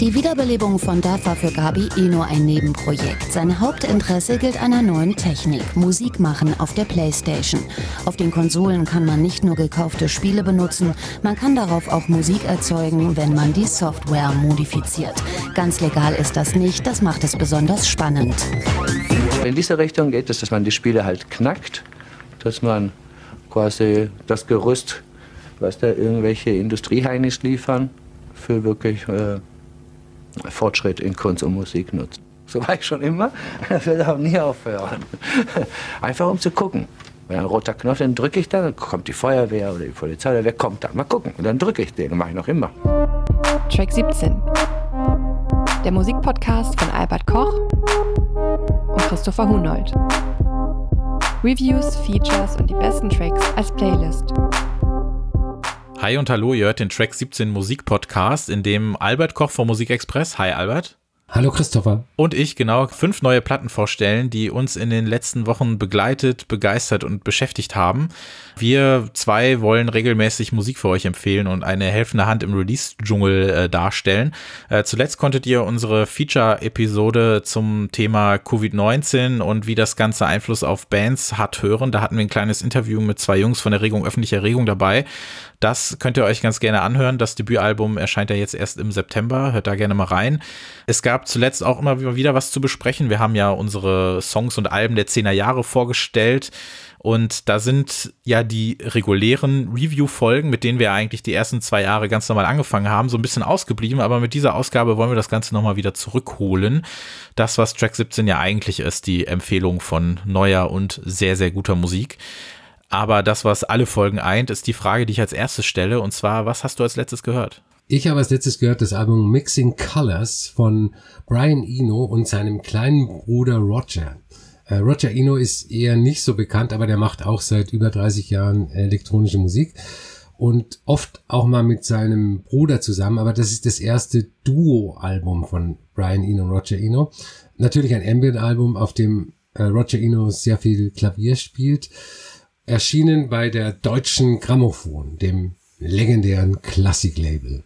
Die Wiederbelebung von DAF war für Gabi eh nur ein Nebenprojekt. Sein Hauptinteresse gilt einer neuen Technik, Musik machen auf der Playstation. Auf den Konsolen kann man nicht nur gekaufte Spiele benutzen, man kann darauf auch Musik erzeugen, wenn man die Software modifiziert. Ganz legal ist das nicht, das macht es besonders spannend. In diese Richtung geht es, dass man die Spiele halt knackt, dass man quasi das Gerüst, was da irgendwelche Industrieheinis liefern, für wirklich... Äh, Fortschritt in Kunst und Musik nutzen. So war ich schon immer, das wird auch nie aufhören. Einfach um zu gucken. Wenn ein roter Knopf, dann drücke ich dann, dann kommt die Feuerwehr oder die Polizei oder wer kommt da. Mal gucken. Und dann drücke ich den und mache ich noch immer. Track 17. Der Musikpodcast von Albert Koch und Christopher Hunold. Reviews, Features und die besten Tracks als Playlist. Hi und hallo, ihr hört den Track 17 Musik Podcast, in dem Albert Koch vom Musikexpress. Hi Albert. Hallo Christopher. Und ich genau fünf neue Platten vorstellen, die uns in den letzten Wochen begleitet, begeistert und beschäftigt haben. Wir zwei wollen regelmäßig Musik für euch empfehlen und eine helfende Hand im Release-Dschungel äh, darstellen. Äh, zuletzt konntet ihr unsere Feature-Episode zum Thema Covid-19 und wie das Ganze Einfluss auf Bands hat hören. Da hatten wir ein kleines Interview mit zwei Jungs von der Regung öffentlicher Regung dabei. Das könnt ihr euch ganz gerne anhören. Das Debütalbum erscheint ja jetzt erst im September. Hört da gerne mal rein. Es gab zuletzt auch immer wieder was zu besprechen. Wir haben ja unsere Songs und Alben der 10er Jahre vorgestellt und da sind ja die regulären Review-Folgen, mit denen wir eigentlich die ersten zwei Jahre ganz normal angefangen haben, so ein bisschen ausgeblieben. Aber mit dieser Ausgabe wollen wir das Ganze nochmal wieder zurückholen. Das, was Track 17 ja eigentlich ist, die Empfehlung von neuer und sehr, sehr guter Musik. Aber das, was alle Folgen eint, ist die Frage, die ich als erstes stelle. Und zwar, was hast du als letztes gehört? Ich habe als letztes gehört das Album Mixing Colors von Brian Eno und seinem kleinen Bruder Roger. Äh, Roger Eno ist eher nicht so bekannt, aber der macht auch seit über 30 Jahren elektronische Musik und oft auch mal mit seinem Bruder zusammen, aber das ist das erste Duo-Album von Brian Eno und Roger Eno. Natürlich ein Ambient-Album, auf dem äh, Roger Eno sehr viel Klavier spielt. Erschienen bei der Deutschen Grammophon, dem legendären Klassik-Label.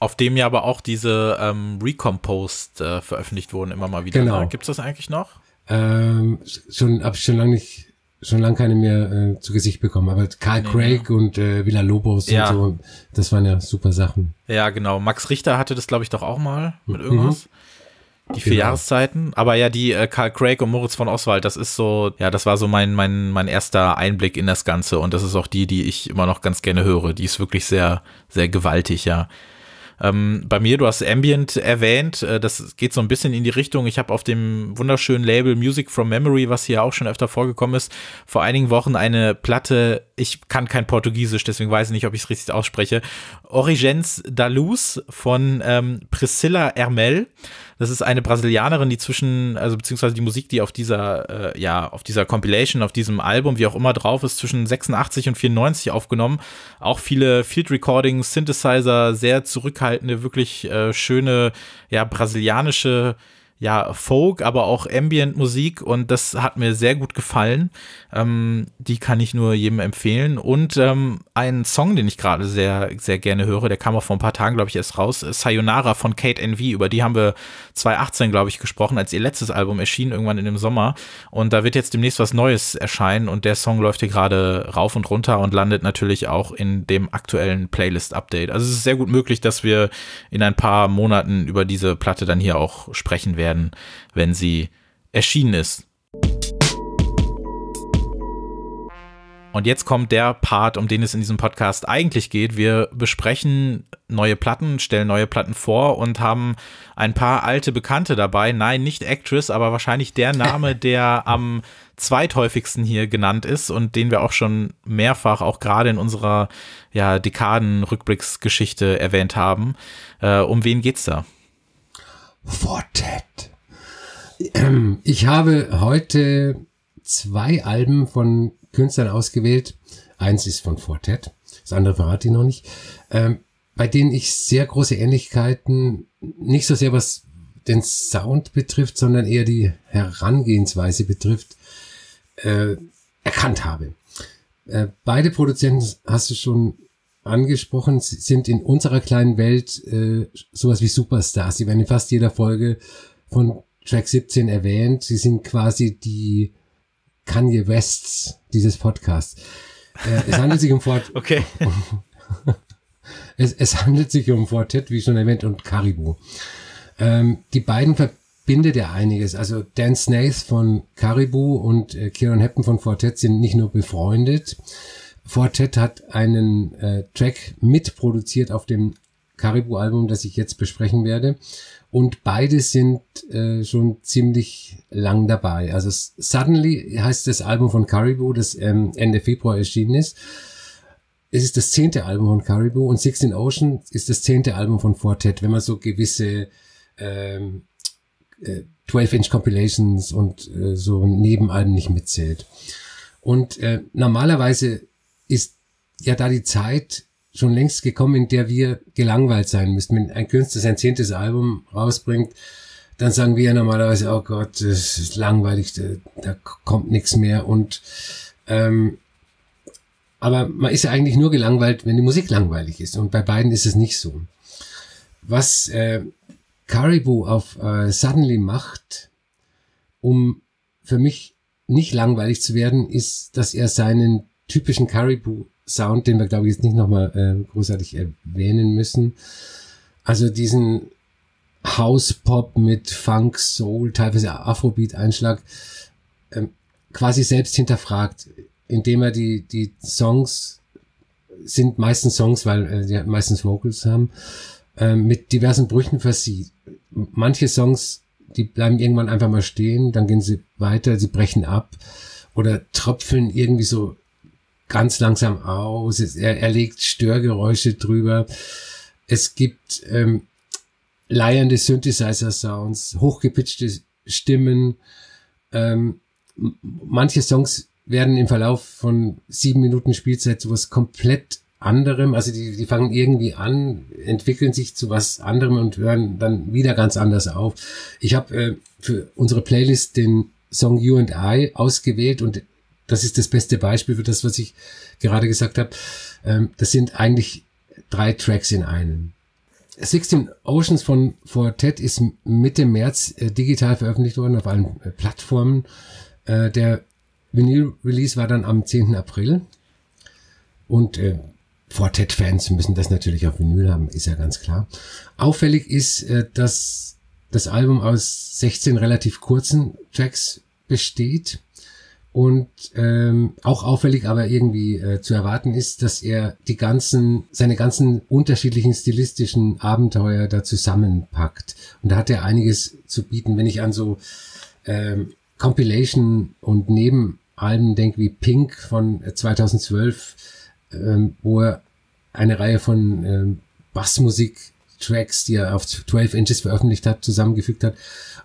Auf dem ja aber auch diese ähm, Recomposed äh, veröffentlicht wurden, immer mal wieder. Ne? Genau. Gibt es das eigentlich noch? ähm, schon habe ich schon lange nicht schon lange keine mehr äh, zu Gesicht bekommen, aber Karl nee, Craig ja. Genau. und äh, Villa Lobos ja. und so, das waren ja super Sachen. Ja, genau. Max Richter hatte das, glaube ich, doch auch mal mit mhm. irgendwas. Mhm. Die vier genau. Jahreszeiten. Aber ja, die äh, Karl Craig und Moritz von Oswald, das ist so, ja, das war so mein, mein, mein erster Einblick in das Ganze und das ist auch die, die ich immer noch ganz gerne höre. Die ist wirklich sehr, sehr gewaltig, ja. Ähm, bei mir, du hast Ambient erwähnt, äh, das geht so ein bisschen in die Richtung. Ich habe auf dem wunderschönen Label Music from Memory, was hier auch schon öfter vorgekommen ist, vor einigen Wochen eine Platte ich kann kein Portugiesisch, deswegen weiß ich nicht, ob ich es richtig ausspreche. Origens da Luz von ähm, Priscilla Ermel. Das ist eine Brasilianerin, die zwischen, also beziehungsweise die Musik, die auf dieser, äh, ja, auf dieser Compilation, auf diesem Album, wie auch immer drauf ist, zwischen 86 und 94 aufgenommen. Auch viele Field Recordings, Synthesizer, sehr zurückhaltende, wirklich äh, schöne, ja, brasilianische ja, Folk, aber auch Ambient-Musik und das hat mir sehr gut gefallen. Ähm, die kann ich nur jedem empfehlen. Und ähm, einen Song, den ich gerade sehr, sehr gerne höre, der kam auch vor ein paar Tagen, glaube ich, erst raus, Sayonara von Kate Envy. über die haben wir 2018, glaube ich, gesprochen, als ihr letztes Album erschien, irgendwann in dem Sommer. Und da wird jetzt demnächst was Neues erscheinen und der Song läuft hier gerade rauf und runter und landet natürlich auch in dem aktuellen Playlist-Update. Also es ist sehr gut möglich, dass wir in ein paar Monaten über diese Platte dann hier auch sprechen werden werden, wenn sie erschienen ist. Und jetzt kommt der Part, um den es in diesem Podcast eigentlich geht. Wir besprechen neue Platten, stellen neue Platten vor und haben ein paar alte Bekannte dabei. Nein, nicht Actress, aber wahrscheinlich der Name, der am zweithäufigsten hier genannt ist und den wir auch schon mehrfach, auch gerade in unserer ja, Dekaden-Rückblicksgeschichte erwähnt haben. Äh, um wen geht's da? Fortet. Ich habe heute zwei Alben von Künstlern ausgewählt. Eins ist von Fortet, das andere verrate ich noch nicht. Ähm, bei denen ich sehr große Ähnlichkeiten, nicht so sehr was den Sound betrifft, sondern eher die Herangehensweise betrifft, äh, erkannt habe. Äh, beide Produzenten, hast du schon angesprochen, sind in unserer kleinen Welt äh, sowas wie Superstars. Sie werden in fast jeder Folge von Track 17 erwähnt. Sie sind quasi die Kanye Wests dieses Podcasts. Äh, es handelt sich um Fort. okay. es, es, handelt sich um Fortet, wie schon erwähnt, und Caribou. Ähm, die beiden verbindet ja einiges. Also Dan Snaith von Caribou und äh, Kieran Heppen von Fortet sind nicht nur befreundet. Fortet hat einen äh, Track mitproduziert auf dem Caribou-Album, das ich jetzt besprechen werde. Und beide sind äh, schon ziemlich lang dabei. Also Suddenly heißt das Album von Caribou, das ähm, Ende Februar erschienen ist. Es ist das zehnte Album von Caribou und Sixteen Ocean ist das zehnte Album von Fortet, wenn man so gewisse ähm, äh, 12-Inch-Compilations und äh, so Nebenalben nicht mitzählt. Und äh, normalerweise ist ja da die Zeit schon längst gekommen, in der wir gelangweilt sein müssten. Wenn ein Künstler sein zehntes Album rausbringt, dann sagen wir ja normalerweise, oh Gott, das ist langweilig, da, da kommt nichts mehr. Und ähm, aber man ist ja eigentlich nur gelangweilt, wenn die Musik langweilig ist. Und bei beiden ist es nicht so. Was äh, Caribou auf äh, Suddenly macht, um für mich nicht langweilig zu werden, ist, dass er seinen typischen Caribou Sound, den wir, glaube ich, jetzt nicht nochmal äh, großartig erwähnen müssen. Also diesen House-Pop mit Funk, Soul, teilweise Afrobeat-Einschlag ähm, quasi selbst hinterfragt, indem er die, die Songs sind meistens Songs, weil äh, die meistens Vocals haben, ähm, mit diversen Brüchen versieht. Manche Songs, die bleiben irgendwann einfach mal stehen, dann gehen sie weiter, sie brechen ab oder tröpfeln irgendwie so ganz langsam aus, es, er, er legt Störgeräusche drüber. Es gibt ähm, leiernde Synthesizer-Sounds, hochgepitchte Stimmen. Ähm, manche Songs werden im Verlauf von sieben Minuten Spielzeit zu was komplett anderem, also die, die fangen irgendwie an, entwickeln sich zu was anderem und hören dann wieder ganz anders auf. Ich habe äh, für unsere Playlist den Song You and I ausgewählt und das ist das beste Beispiel für das, was ich gerade gesagt habe. Ähm, das sind eigentlich drei Tracks in einem. 16 Oceans von Fortet ist Mitte März äh, digital veröffentlicht worden auf allen äh, Plattformen. Äh, der Vinyl-Release war dann am 10. April. Und äh, Fortet-Fans müssen das natürlich auf Vinyl haben, ist ja ganz klar. Auffällig ist, äh, dass das Album aus 16 relativ kurzen Tracks besteht. Und ähm, auch auffällig, aber irgendwie äh, zu erwarten ist, dass er die ganzen, seine ganzen unterschiedlichen stilistischen Abenteuer da zusammenpackt. Und da hat er einiges zu bieten, wenn ich an so ähm, Compilation und Nebenalben denke, wie Pink von 2012, äh, ähm, wo er eine Reihe von ähm, Bassmusik-Tracks, die er auf 12 Inches veröffentlicht hat, zusammengefügt hat.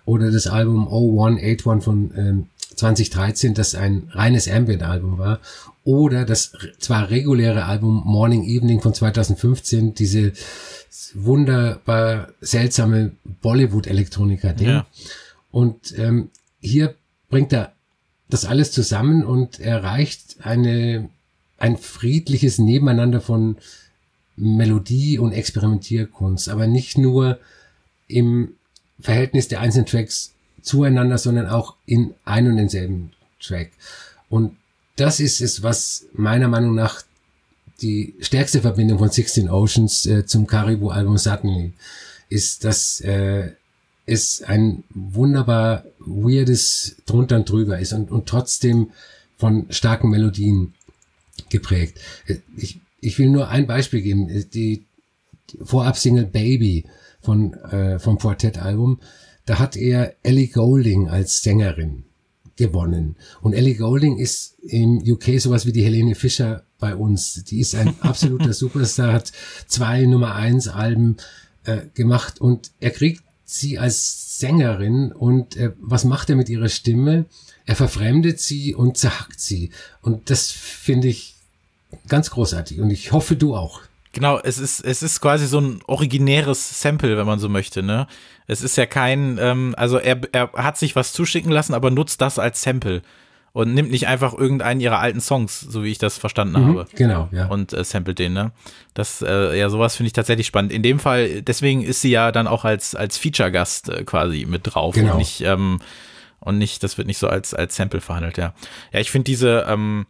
Oder das Album 0181 von ähm, 2013, das ein reines Ambient-Album war, oder das zwar reguläre Album Morning Evening von 2015, diese wunderbar seltsame Bollywood-Elektroniker-Ding. Ja. Und ähm, hier bringt er das alles zusammen und erreicht eine, ein friedliches Nebeneinander von Melodie und Experimentierkunst, aber nicht nur im Verhältnis der einzelnen Tracks zueinander, sondern auch in ein und denselben Track. Und das ist es, was meiner Meinung nach die stärkste Verbindung von Sixteen Oceans äh, zum Caribou-Album Suddenly ist, dass äh, es ein wunderbar weirdes drunter und drüber ist und, und trotzdem von starken Melodien geprägt. Äh, ich, ich will nur ein Beispiel geben. Äh, die, die Vorab-Single Baby von, äh, vom Quartett-Album da hat er Ellie Golding als Sängerin gewonnen. Und Ellie Golding ist im UK sowas wie die Helene Fischer bei uns. Die ist ein absoluter Superstar, hat zwei Nummer eins Alben äh, gemacht und er kriegt sie als Sängerin und äh, was macht er mit ihrer Stimme? Er verfremdet sie und zerhackt sie. Und das finde ich ganz großartig und ich hoffe du auch. Genau, es ist, es ist quasi so ein originäres Sample, wenn man so möchte, ne? Es ist ja kein, ähm, also er, er hat sich was zuschicken lassen, aber nutzt das als Sample und nimmt nicht einfach irgendeinen ihrer alten Songs, so wie ich das verstanden mhm, habe. Genau, ja. Und äh, samplet den, ne? Das, äh, ja, sowas finde ich tatsächlich spannend. In dem Fall, deswegen ist sie ja dann auch als, als Feature-Gast äh, quasi mit drauf genau. und nicht, ähm, und nicht, das wird nicht so als, als Sample verhandelt, ja. Ja, ich finde diese, ähm,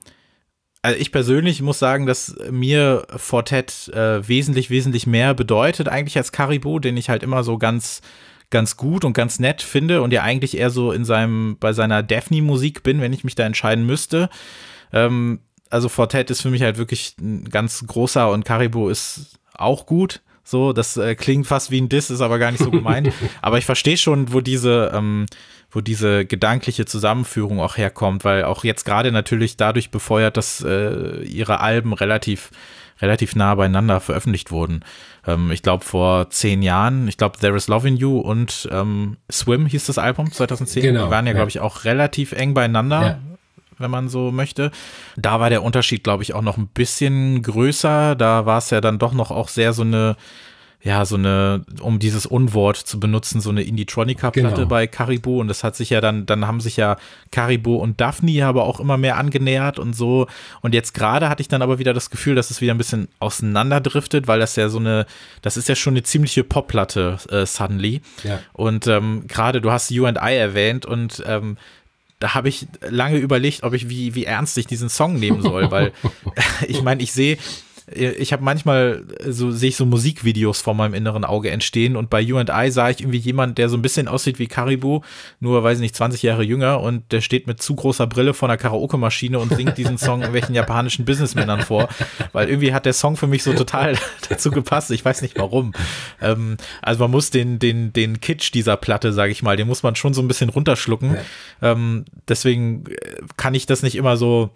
also ich persönlich muss sagen, dass mir Fortet äh, wesentlich, wesentlich mehr bedeutet eigentlich als Caribou, den ich halt immer so ganz ganz gut und ganz nett finde und ja eigentlich eher so in seinem, bei seiner Daphne-Musik bin, wenn ich mich da entscheiden müsste. Ähm, also Fortet ist für mich halt wirklich ein ganz großer und Caribou ist auch gut. So, das äh, klingt fast wie ein Diss, ist aber gar nicht so gemeint. aber ich verstehe schon, wo diese, ähm, wo diese gedankliche Zusammenführung auch herkommt, weil auch jetzt gerade natürlich dadurch befeuert, dass äh, ihre Alben relativ relativ nah beieinander veröffentlicht wurden. Ähm, ich glaube, vor zehn Jahren, ich glaube, There is Love in You und ähm, Swim hieß das Album 2010. Genau, die waren ja, ja. glaube ich, auch relativ eng beieinander. Ja. wenn man so möchte. Da war der Unterschied, glaube ich, auch noch ein bisschen größer. Da war es ja dann doch noch auch sehr so eine ja, so eine, um dieses Unwort zu benutzen, so eine Indie-Tronica-Platte genau. bei Caribou und das hat sich ja dann, dann haben sich ja Caribou und Daphne aber auch immer mehr angenähert und so und jetzt gerade hatte ich dann aber wieder das Gefühl, dass es wieder ein bisschen auseinanderdriftet, weil das ja so eine, das ist ja schon eine ziemliche Pop-Platte, äh, Suddenly ja. und ähm, gerade, du hast You and I erwähnt und ähm, da habe ich lange überlegt, ob ich wie, wie ernst ich diesen Song nehmen soll, weil ich meine, ich sehe ich habe manchmal äh, so, sehe ich so Musikvideos vor meinem inneren Auge entstehen und bei You and I sah ich irgendwie jemand, der so ein bisschen aussieht wie Caribou, nur weiß ich nicht, 20 Jahre jünger und der steht mit zu großer Brille vor einer Karaoke-Maschine und singt diesen Song irgendwelchen japanischen Businessmännern vor, weil irgendwie hat der Song für mich so total dazu gepasst. Ich weiß nicht warum. Ähm, also man muss den, den, den Kitsch dieser Platte, sage ich mal, den muss man schon so ein bisschen runterschlucken. Ja. Ähm, deswegen äh, kann ich das nicht immer so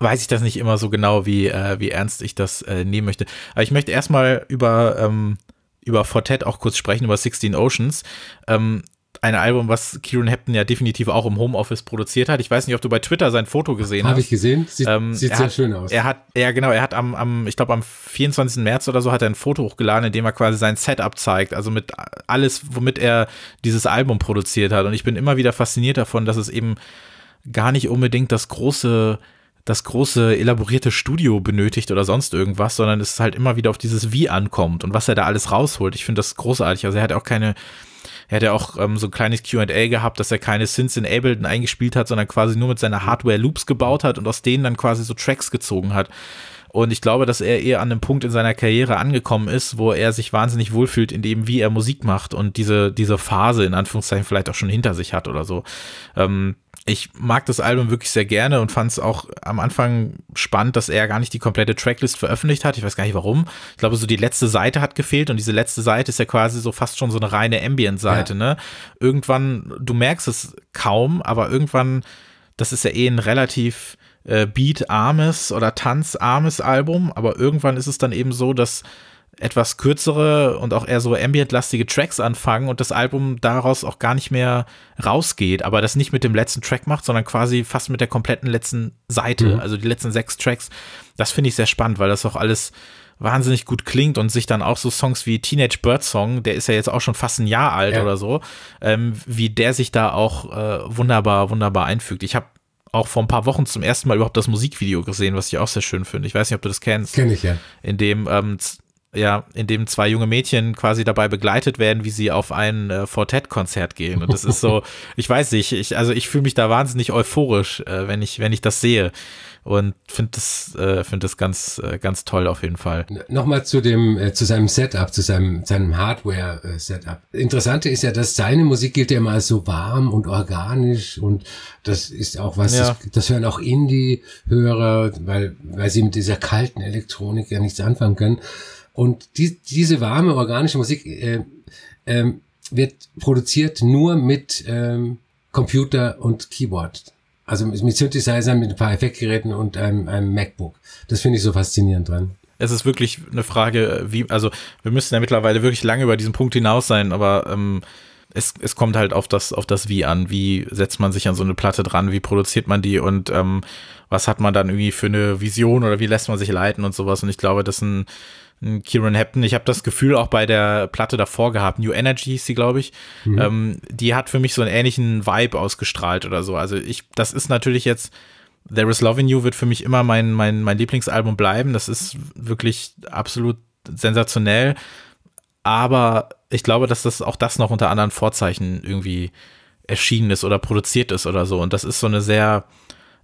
weiß ich das nicht immer so genau, wie, äh, wie ernst ich das äh, nehmen möchte. Aber ich möchte erstmal über, ähm, über Fortet auch kurz sprechen, über 16 Oceans. Ähm, ein Album, was Kieran Hepton ja definitiv auch im Homeoffice produziert hat. Ich weiß nicht, ob du bei Twitter sein Foto gesehen Hab hast. Habe ich gesehen. Sieht, ähm, sieht sehr hat, schön aus. Er hat, ja genau, er hat am, am ich glaube am 24. März oder so hat er ein Foto hochgeladen, in dem er quasi sein Setup zeigt, also mit alles, womit er dieses Album produziert hat. Und ich bin immer wieder fasziniert davon, dass es eben gar nicht unbedingt das große das große elaborierte Studio benötigt oder sonst irgendwas, sondern es halt immer wieder auf dieses Wie ankommt und was er da alles rausholt. Ich finde das großartig. Also er hat auch keine, er hat ja auch ähm, so ein kleines QA gehabt, dass er keine Synths in Ableton eingespielt hat, sondern quasi nur mit seiner Hardware Loops gebaut hat und aus denen dann quasi so Tracks gezogen hat. Und ich glaube, dass er eher an einem Punkt in seiner Karriere angekommen ist, wo er sich wahnsinnig wohlfühlt in dem, wie er Musik macht und diese, diese Phase in Anführungszeichen vielleicht auch schon hinter sich hat oder so. Ähm, ich mag das Album wirklich sehr gerne und fand es auch am Anfang spannend, dass er gar nicht die komplette Tracklist veröffentlicht hat. Ich weiß gar nicht warum. Ich glaube, so die letzte Seite hat gefehlt und diese letzte Seite ist ja quasi so fast schon so eine reine Ambient-Seite. Ja. Ne? Irgendwann, du merkst es kaum, aber irgendwann, das ist ja eh ein relativ äh, Beat-armes oder Tanz-armes Album, aber irgendwann ist es dann eben so, dass etwas kürzere und auch eher so ambient-lastige Tracks anfangen und das Album daraus auch gar nicht mehr rausgeht, aber das nicht mit dem letzten Track macht, sondern quasi fast mit der kompletten letzten Seite, mhm. also die letzten sechs Tracks. Das finde ich sehr spannend, weil das auch alles wahnsinnig gut klingt und sich dann auch so Songs wie Teenage Bird Song, der ist ja jetzt auch schon fast ein Jahr alt ja. oder so, ähm, wie der sich da auch äh, wunderbar, wunderbar einfügt. Ich habe auch vor ein paar Wochen zum ersten Mal überhaupt das Musikvideo gesehen, was ich auch sehr schön finde. Ich weiß nicht, ob du das kennst. Kenne ich ja. In dem, ähm, ja, in dem zwei junge Mädchen quasi dabei begleitet werden, wie sie auf ein äh, Fortet-Konzert gehen. Und das ist so, ich weiß nicht, ich, also ich fühle mich da wahnsinnig euphorisch, äh, wenn ich, wenn ich das sehe und finde das, äh, find das ganz, äh, ganz toll auf jeden Fall. Nochmal zu dem, äh, zu seinem Setup, zu seinem, seinem Hardware-Setup. Äh, Interessante ist ja, dass seine Musik gilt ja immer als so warm und organisch und das ist auch was, ja. das, das hören auch Indie-Hörer, weil, weil sie mit dieser kalten Elektronik ja nichts anfangen können. Und die, diese warme, organische Musik äh, ähm, wird produziert nur mit ähm, Computer und Keyboard. Also mit Synthesizer, mit ein paar Effektgeräten und einem, einem MacBook. Das finde ich so faszinierend dran. Es ist wirklich eine Frage, wie, also wir müssen ja mittlerweile wirklich lange über diesen Punkt hinaus sein, aber ähm, es, es kommt halt auf das, auf das Wie an. Wie setzt man sich an so eine Platte dran? Wie produziert man die? Und ähm, was hat man dann irgendwie für eine Vision oder wie lässt man sich leiten und sowas? Und ich glaube, das sind ähm, Kieran Hepton. Ich habe das Gefühl auch bei der Platte davor gehabt. New Energy ist sie, glaube ich. Mhm. Ähm, die hat für mich so einen ähnlichen Vibe ausgestrahlt oder so. Also ich, das ist natürlich jetzt, There is Love in You wird für mich immer mein, mein, mein Lieblingsalbum bleiben. Das ist wirklich absolut sensationell. Aber ich glaube, dass das auch das noch unter anderen Vorzeichen irgendwie erschienen ist oder produziert ist oder so. Und das ist so eine sehr,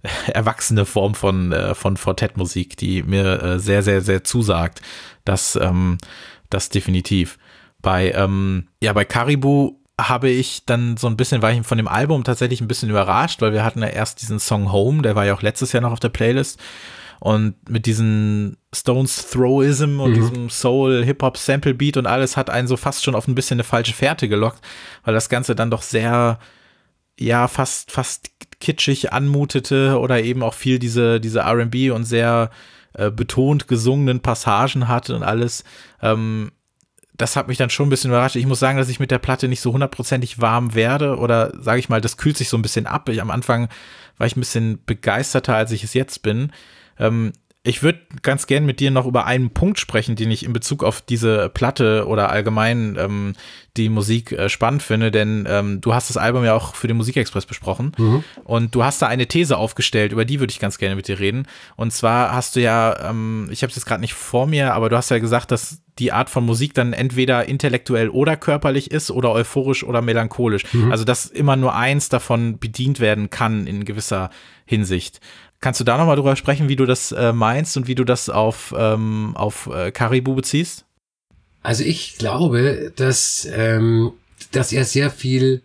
erwachsene Form von, äh, von Fortet-Musik, die mir äh, sehr, sehr, sehr zusagt. Das, ähm, das definitiv. Bei, ähm, ja, bei Caribou habe ich dann so ein bisschen, war ich von dem Album tatsächlich ein bisschen überrascht, weil wir hatten ja erst diesen Song Home, der war ja auch letztes Jahr noch auf der Playlist. Und mit diesem Stones Throwism und mhm. diesem Soul Hip Hop Sample Beat und alles hat einen so fast schon auf ein bisschen eine falsche Fährte gelockt, weil das Ganze dann doch sehr, ja, fast, fast kitschig anmutete oder eben auch viel diese, diese RB und sehr äh, betont gesungenen Passagen hatte und alles. Ähm, das hat mich dann schon ein bisschen überrascht. Ich muss sagen, dass ich mit der Platte nicht so hundertprozentig warm werde oder sage ich mal, das kühlt sich so ein bisschen ab. Ich, am Anfang war ich ein bisschen begeisterter, als ich es jetzt bin. Ähm, ich würde ganz gern mit dir noch über einen Punkt sprechen, den ich in Bezug auf diese Platte oder allgemein ähm, die Musik äh, spannend finde, denn ähm, du hast das Album ja auch für den Musikexpress besprochen mhm. und du hast da eine These aufgestellt, über die würde ich ganz gerne mit dir reden. Und zwar hast du ja, ähm, ich habe es jetzt gerade nicht vor mir, aber du hast ja gesagt, dass die Art von Musik dann entweder intellektuell oder körperlich ist oder euphorisch oder melancholisch. Mhm. Also dass immer nur eins davon bedient werden kann in gewisser Hinsicht. Kannst du da nochmal drüber sprechen, wie du das äh, meinst und wie du das auf, ähm, auf äh, Karibu beziehst? Also ich glaube, dass, ähm, dass er sehr viel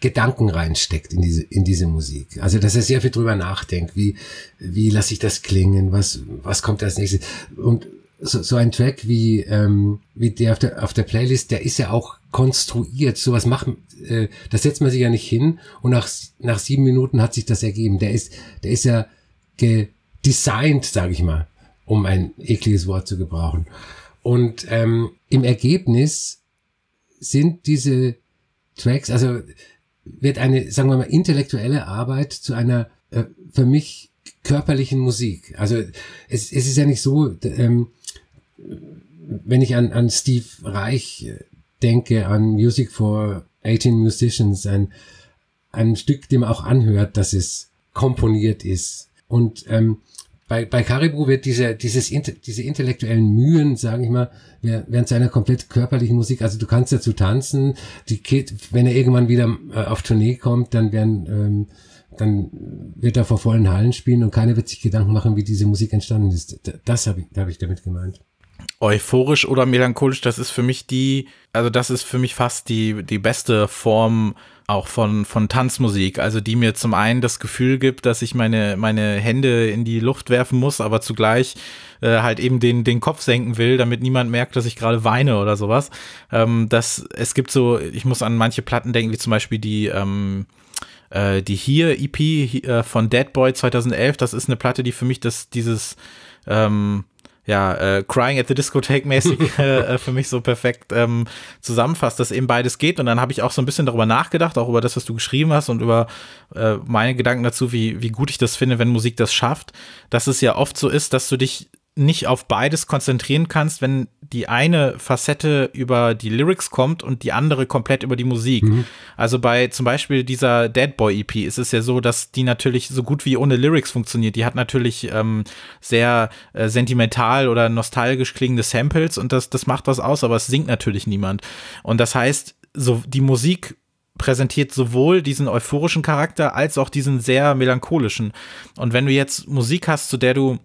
Gedanken reinsteckt in diese, in diese Musik. Also, dass er sehr viel drüber nachdenkt. Wie, wie lasse ich das klingen? Was, was kommt als nächstes? Und so, so ein Track wie, ähm, wie der auf, der auf der Playlist, der ist ja auch konstruiert. Sowas macht, äh, das setzt man sich ja nicht hin und nach, nach sieben Minuten hat sich das ergeben. Der ist, der ist ja gedesignt, sage ich mal, um ein ekliges Wort zu gebrauchen. Und ähm, im Ergebnis sind diese Tracks, also wird eine, sagen wir mal, intellektuelle Arbeit zu einer äh, für mich körperlichen Musik. Also es, es ist ja nicht so, ähm, wenn ich an, an Steve Reich äh, denke, an Music for 18 Musicians, ein, ein Stück, dem man auch anhört, dass es komponiert ist, und ähm, bei, bei Caribou wird diese, dieses, diese intellektuellen Mühen, sage ich mal, werden zu einer komplett körperlichen Musik, also du kannst dazu tanzen, die Kid, wenn er irgendwann wieder äh, auf Tournee kommt, dann werden, ähm, dann wird er vor vollen Hallen spielen und keiner wird sich Gedanken machen, wie diese Musik entstanden ist. Das habe ich, da hab ich damit gemeint euphorisch oder melancholisch, das ist für mich die, also das ist für mich fast die, die beste Form auch von, von Tanzmusik. Also die mir zum einen das Gefühl gibt, dass ich meine, meine Hände in die Luft werfen muss, aber zugleich äh, halt eben den, den Kopf senken will, damit niemand merkt, dass ich gerade weine oder sowas. Ähm, das, es gibt so, ich muss an manche Platten denken, wie zum Beispiel die, ähm, äh, die hier EP äh, von Dead Boy 2011. Das ist eine Platte, die für mich das, dieses, ähm, ja, äh, Crying at the Discotheque mäßig äh, äh, für mich so perfekt ähm, zusammenfasst, dass eben beides geht. Und dann habe ich auch so ein bisschen darüber nachgedacht, auch über das, was du geschrieben hast und über äh, meine Gedanken dazu, wie, wie gut ich das finde, wenn Musik das schafft, dass es ja oft so ist, dass du dich nicht auf beides konzentrieren kannst, wenn die eine Facette über die Lyrics kommt und die andere komplett über die Musik. Mhm. Also bei zum Beispiel dieser Dead Boy EP ist es ja so, dass die natürlich so gut wie ohne Lyrics funktioniert. Die hat natürlich ähm, sehr äh, sentimental oder nostalgisch klingende Samples und das, das macht was aus, aber es singt natürlich niemand. Und das heißt, so die Musik präsentiert sowohl diesen euphorischen Charakter als auch diesen sehr melancholischen. Und wenn du jetzt Musik hast, zu der du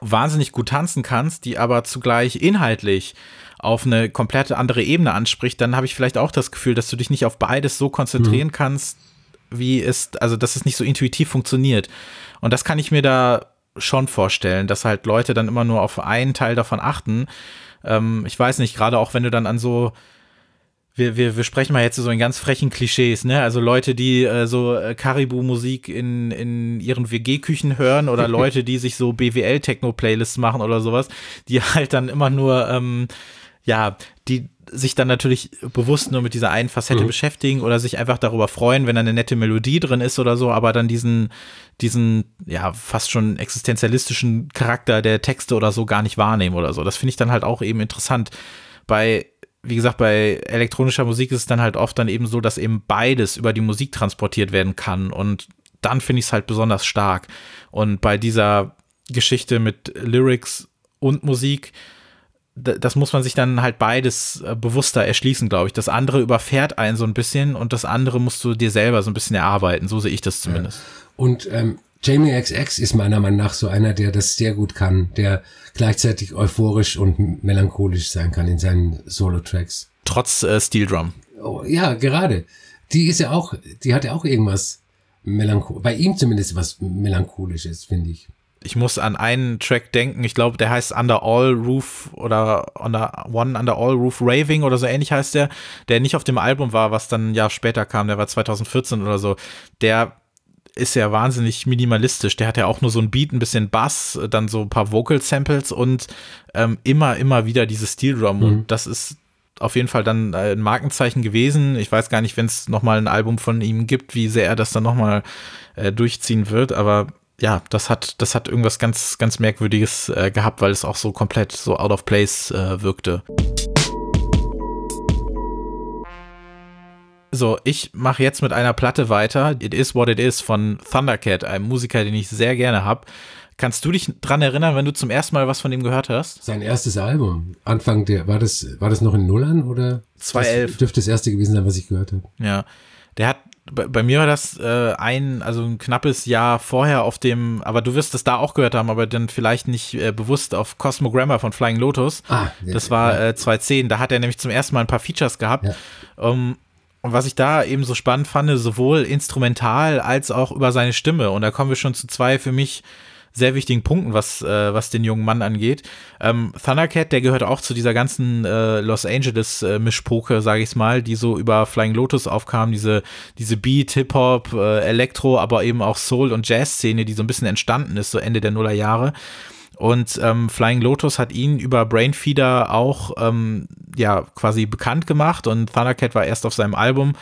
wahnsinnig gut tanzen kannst, die aber zugleich inhaltlich auf eine komplette andere Ebene anspricht, dann habe ich vielleicht auch das Gefühl, dass du dich nicht auf beides so konzentrieren mhm. kannst, wie es, also dass es nicht so intuitiv funktioniert. Und das kann ich mir da schon vorstellen, dass halt Leute dann immer nur auf einen Teil davon achten. Ähm, ich weiß nicht, gerade auch wenn du dann an so wir, wir, wir sprechen mal jetzt so in ganz frechen Klischees, ne? Also Leute, die äh, so Karibu-Musik äh, in, in ihren WG-Küchen hören oder Leute, die sich so BWL-Techno-Playlists machen oder sowas, die halt dann immer nur, ähm, ja, die sich dann natürlich bewusst nur mit dieser einen Facette mhm. beschäftigen oder sich einfach darüber freuen, wenn da eine nette Melodie drin ist oder so, aber dann diesen, diesen, ja, fast schon existenzialistischen Charakter der Texte oder so gar nicht wahrnehmen oder so. Das finde ich dann halt auch eben interessant. Bei wie gesagt, bei elektronischer Musik ist es dann halt oft dann eben so, dass eben beides über die Musik transportiert werden kann. Und dann finde ich es halt besonders stark. Und bei dieser Geschichte mit Lyrics und Musik, das muss man sich dann halt beides äh, bewusster erschließen, glaube ich. Das andere überfährt einen so ein bisschen und das andere musst du dir selber so ein bisschen erarbeiten. So sehe ich das zumindest. Und ähm, Jamie XX ist meiner Meinung nach so einer, der das sehr gut kann, der gleichzeitig euphorisch und melancholisch sein kann in seinen Solo-Tracks. Trotz äh, Steel Drum. Oh, ja, gerade. Die ist ja auch, die hat ja auch irgendwas melancholisch, bei ihm zumindest was melancholisches, finde ich. Ich muss an einen Track denken, ich glaube, der heißt Under All Roof oder Under One Under All Roof Raving oder so ähnlich heißt der, der nicht auf dem Album war, was dann ein Jahr später kam, der war 2014 oder so. Der ist ja wahnsinnig minimalistisch. Der hat ja auch nur so ein Beat, ein bisschen Bass, dann so ein paar Vocal-Samples und ähm, immer, immer wieder diese Steel Drum. Mhm. Und das ist auf jeden Fall dann äh, ein Markenzeichen gewesen. Ich weiß gar nicht, wenn es nochmal ein Album von ihm gibt, wie sehr er das dann nochmal äh, durchziehen wird, aber ja, das hat, das hat irgendwas ganz, ganz Merkwürdiges äh, gehabt, weil es auch so komplett so out of place äh, wirkte. So, ich mache jetzt mit einer Platte weiter. It is what it is von Thundercat, einem Musiker, den ich sehr gerne habe. Kannst du dich dran erinnern, wenn du zum ersten Mal was von ihm gehört hast? Sein erstes Album. Anfang der, war das, war das noch in Nullern oder? 2011. Das dürfte das erste gewesen sein, was ich gehört habe. Ja. Der hat, bei, mir war das äh, ein, also ein knappes Jahr vorher auf dem, aber du wirst es da auch gehört haben, aber dann vielleicht nicht äh, bewusst auf Cosmogrammer von Flying Lotus. Ah, ja, das war ja. äh, 2010. Da hat er nämlich zum ersten Mal ein paar Features gehabt. Ja. Um, und was ich da eben so spannend fand, sowohl instrumental als auch über seine Stimme. Und da kommen wir schon zu zwei für mich sehr wichtigen Punkten, was, äh, was den jungen Mann angeht. Ähm, Thundercat, der gehört auch zu dieser ganzen äh, Los Angeles äh, Mischpoke, sage ich mal, die so über Flying Lotus aufkam, diese, diese Beat, Hip-Hop, äh, Elektro, aber eben auch Soul- und Jazz-Szene, die so ein bisschen entstanden ist, so Ende der Nuller Jahre und ähm, Flying Lotus hat ihn über Brainfeeder auch ähm, ja quasi bekannt gemacht und Thundercat war erst auf seinem Album,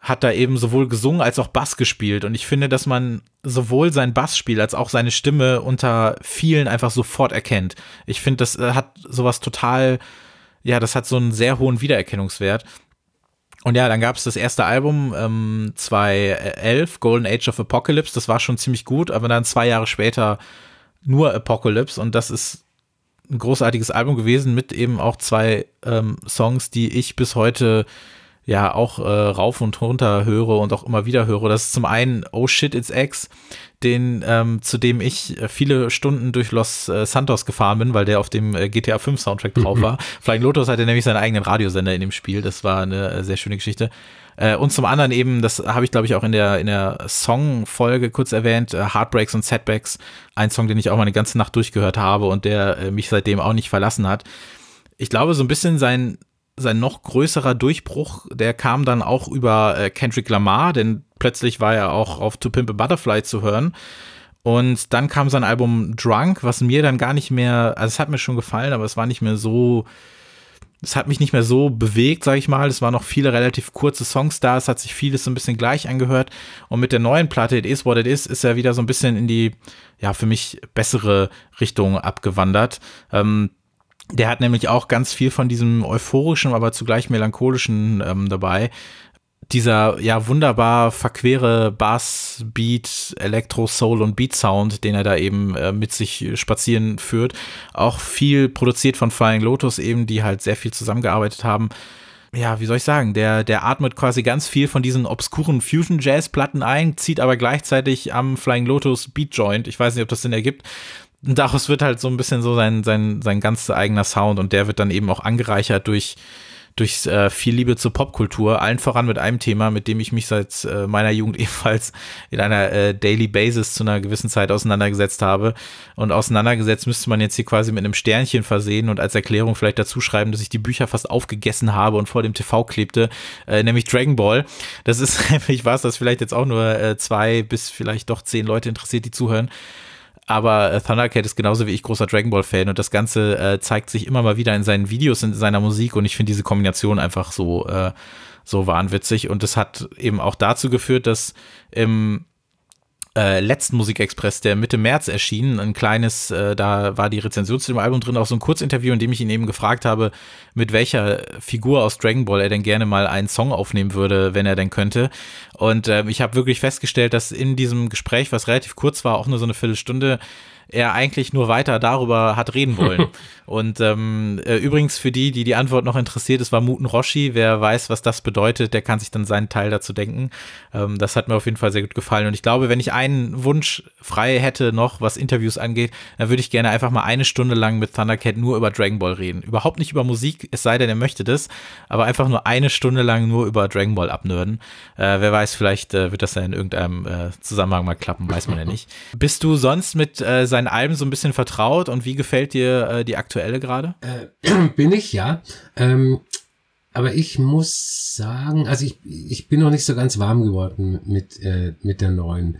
hat da eben sowohl gesungen als auch Bass gespielt. Und ich finde, dass man sowohl sein Bassspiel als auch seine Stimme unter vielen einfach sofort erkennt. Ich finde, das äh, hat sowas total, ja, das hat so einen sehr hohen Wiedererkennungswert. Und ja, dann gab es das erste Album ähm, 2011, äh, Golden Age of Apocalypse. Das war schon ziemlich gut, aber dann zwei Jahre später nur Apocalypse und das ist ein großartiges Album gewesen mit eben auch zwei ähm, Songs, die ich bis heute äh, ja auch äh, rauf und runter höre und auch immer wieder höre. Das ist zum einen Oh Shit, It's X, den, ähm, zu dem ich äh, viele Stunden durch Los äh, Santos gefahren bin, weil der auf dem äh, GTA 5 Soundtrack drauf war. Flying Lotus hatte nämlich seinen eigenen Radiosender in dem Spiel. Das war eine sehr schöne Geschichte. Äh, und zum anderen eben, das habe ich glaube ich auch in der, in der Song-Folge kurz erwähnt, Heartbreaks und Setbacks. Ein Song, den ich auch mal eine ganze Nacht durchgehört habe und der äh, mich seitdem auch nicht verlassen hat. Ich glaube, so ein bisschen sein, sein noch größerer Durchbruch, der kam dann auch über äh, Kendrick Lamar, denn plötzlich war er auch auf To Pimp a Butterfly zu hören. Und dann kam sein Album Drunk, was mir dann gar nicht mehr, also es hat mir schon gefallen, aber es war nicht mehr so, es hat mich nicht mehr so bewegt, sag ich mal. Es waren noch viele relativ kurze Songs da, es hat sich vieles so ein bisschen gleich angehört. Und mit der neuen Platte It Is What It Is ist er wieder so ein bisschen in die, ja, für mich bessere Richtung abgewandert. Ähm, der hat nämlich auch ganz viel von diesem euphorischen, aber zugleich melancholischen ähm, dabei. Dieser ja wunderbar verquere Bass, Beat, Elektro, Soul und Beat Sound, den er da eben äh, mit sich spazieren führt. Auch viel produziert von Flying Lotus eben, die halt sehr viel zusammengearbeitet haben ja, wie soll ich sagen, der, der atmet quasi ganz viel von diesen obskuren Fusion Jazz Platten ein, zieht aber gleichzeitig am Flying Lotus Beat Joint, ich weiß nicht, ob das Sinn ergibt, daraus wird halt so ein bisschen so sein, sein, sein ganz eigener Sound und der wird dann eben auch angereichert durch, durch äh, viel Liebe zur Popkultur, allen voran mit einem Thema, mit dem ich mich seit äh, meiner Jugend ebenfalls in einer äh, Daily Basis zu einer gewissen Zeit auseinandergesetzt habe. Und auseinandergesetzt müsste man jetzt hier quasi mit einem Sternchen versehen und als Erklärung vielleicht dazu schreiben, dass ich die Bücher fast aufgegessen habe und vor dem TV klebte, äh, nämlich Dragon Ball. Das ist nämlich was, das vielleicht jetzt auch nur äh, zwei bis vielleicht doch zehn Leute interessiert, die zuhören. Aber äh, Thundercat ist genauso wie ich großer Dragon Ball-Fan und das Ganze äh, zeigt sich immer mal wieder in seinen Videos, in seiner Musik und ich finde diese Kombination einfach so, äh, so wahnwitzig. Und das hat eben auch dazu geführt, dass im äh, letzten Musikexpress, der Mitte März erschien, ein kleines, äh, da war die Rezension zu dem Album drin, auch so ein Kurzinterview, in dem ich ihn eben gefragt habe, mit welcher Figur aus Dragon Ball er denn gerne mal einen Song aufnehmen würde, wenn er denn könnte. Und äh, ich habe wirklich festgestellt, dass in diesem Gespräch, was relativ kurz war, auch nur so eine Viertelstunde, er eigentlich nur weiter darüber hat reden wollen. und ähm, äh, übrigens für die, die die Antwort noch interessiert, es war Muten Roshi. Wer weiß, was das bedeutet, der kann sich dann seinen Teil dazu denken. Ähm, das hat mir auf jeden Fall sehr gut gefallen. Und ich glaube, wenn ich einen Wunsch frei hätte noch, was Interviews angeht, dann würde ich gerne einfach mal eine Stunde lang mit Thundercat nur über Dragon Ball reden. Überhaupt nicht über Musik, es sei denn, er möchte das, aber einfach nur eine Stunde lang nur über Dragon Ball abnörden. Äh, wer weiß, vielleicht äh, wird das dann in irgendeinem äh, Zusammenhang mal klappen, weiß man ja nicht. Bist du sonst mit äh, seinen Alben so ein bisschen vertraut und wie gefällt dir äh, die aktuelle gerade? Äh, bin ich, ja. Ähm, aber ich muss sagen, also ich, ich bin noch nicht so ganz warm geworden mit, äh, mit der neuen.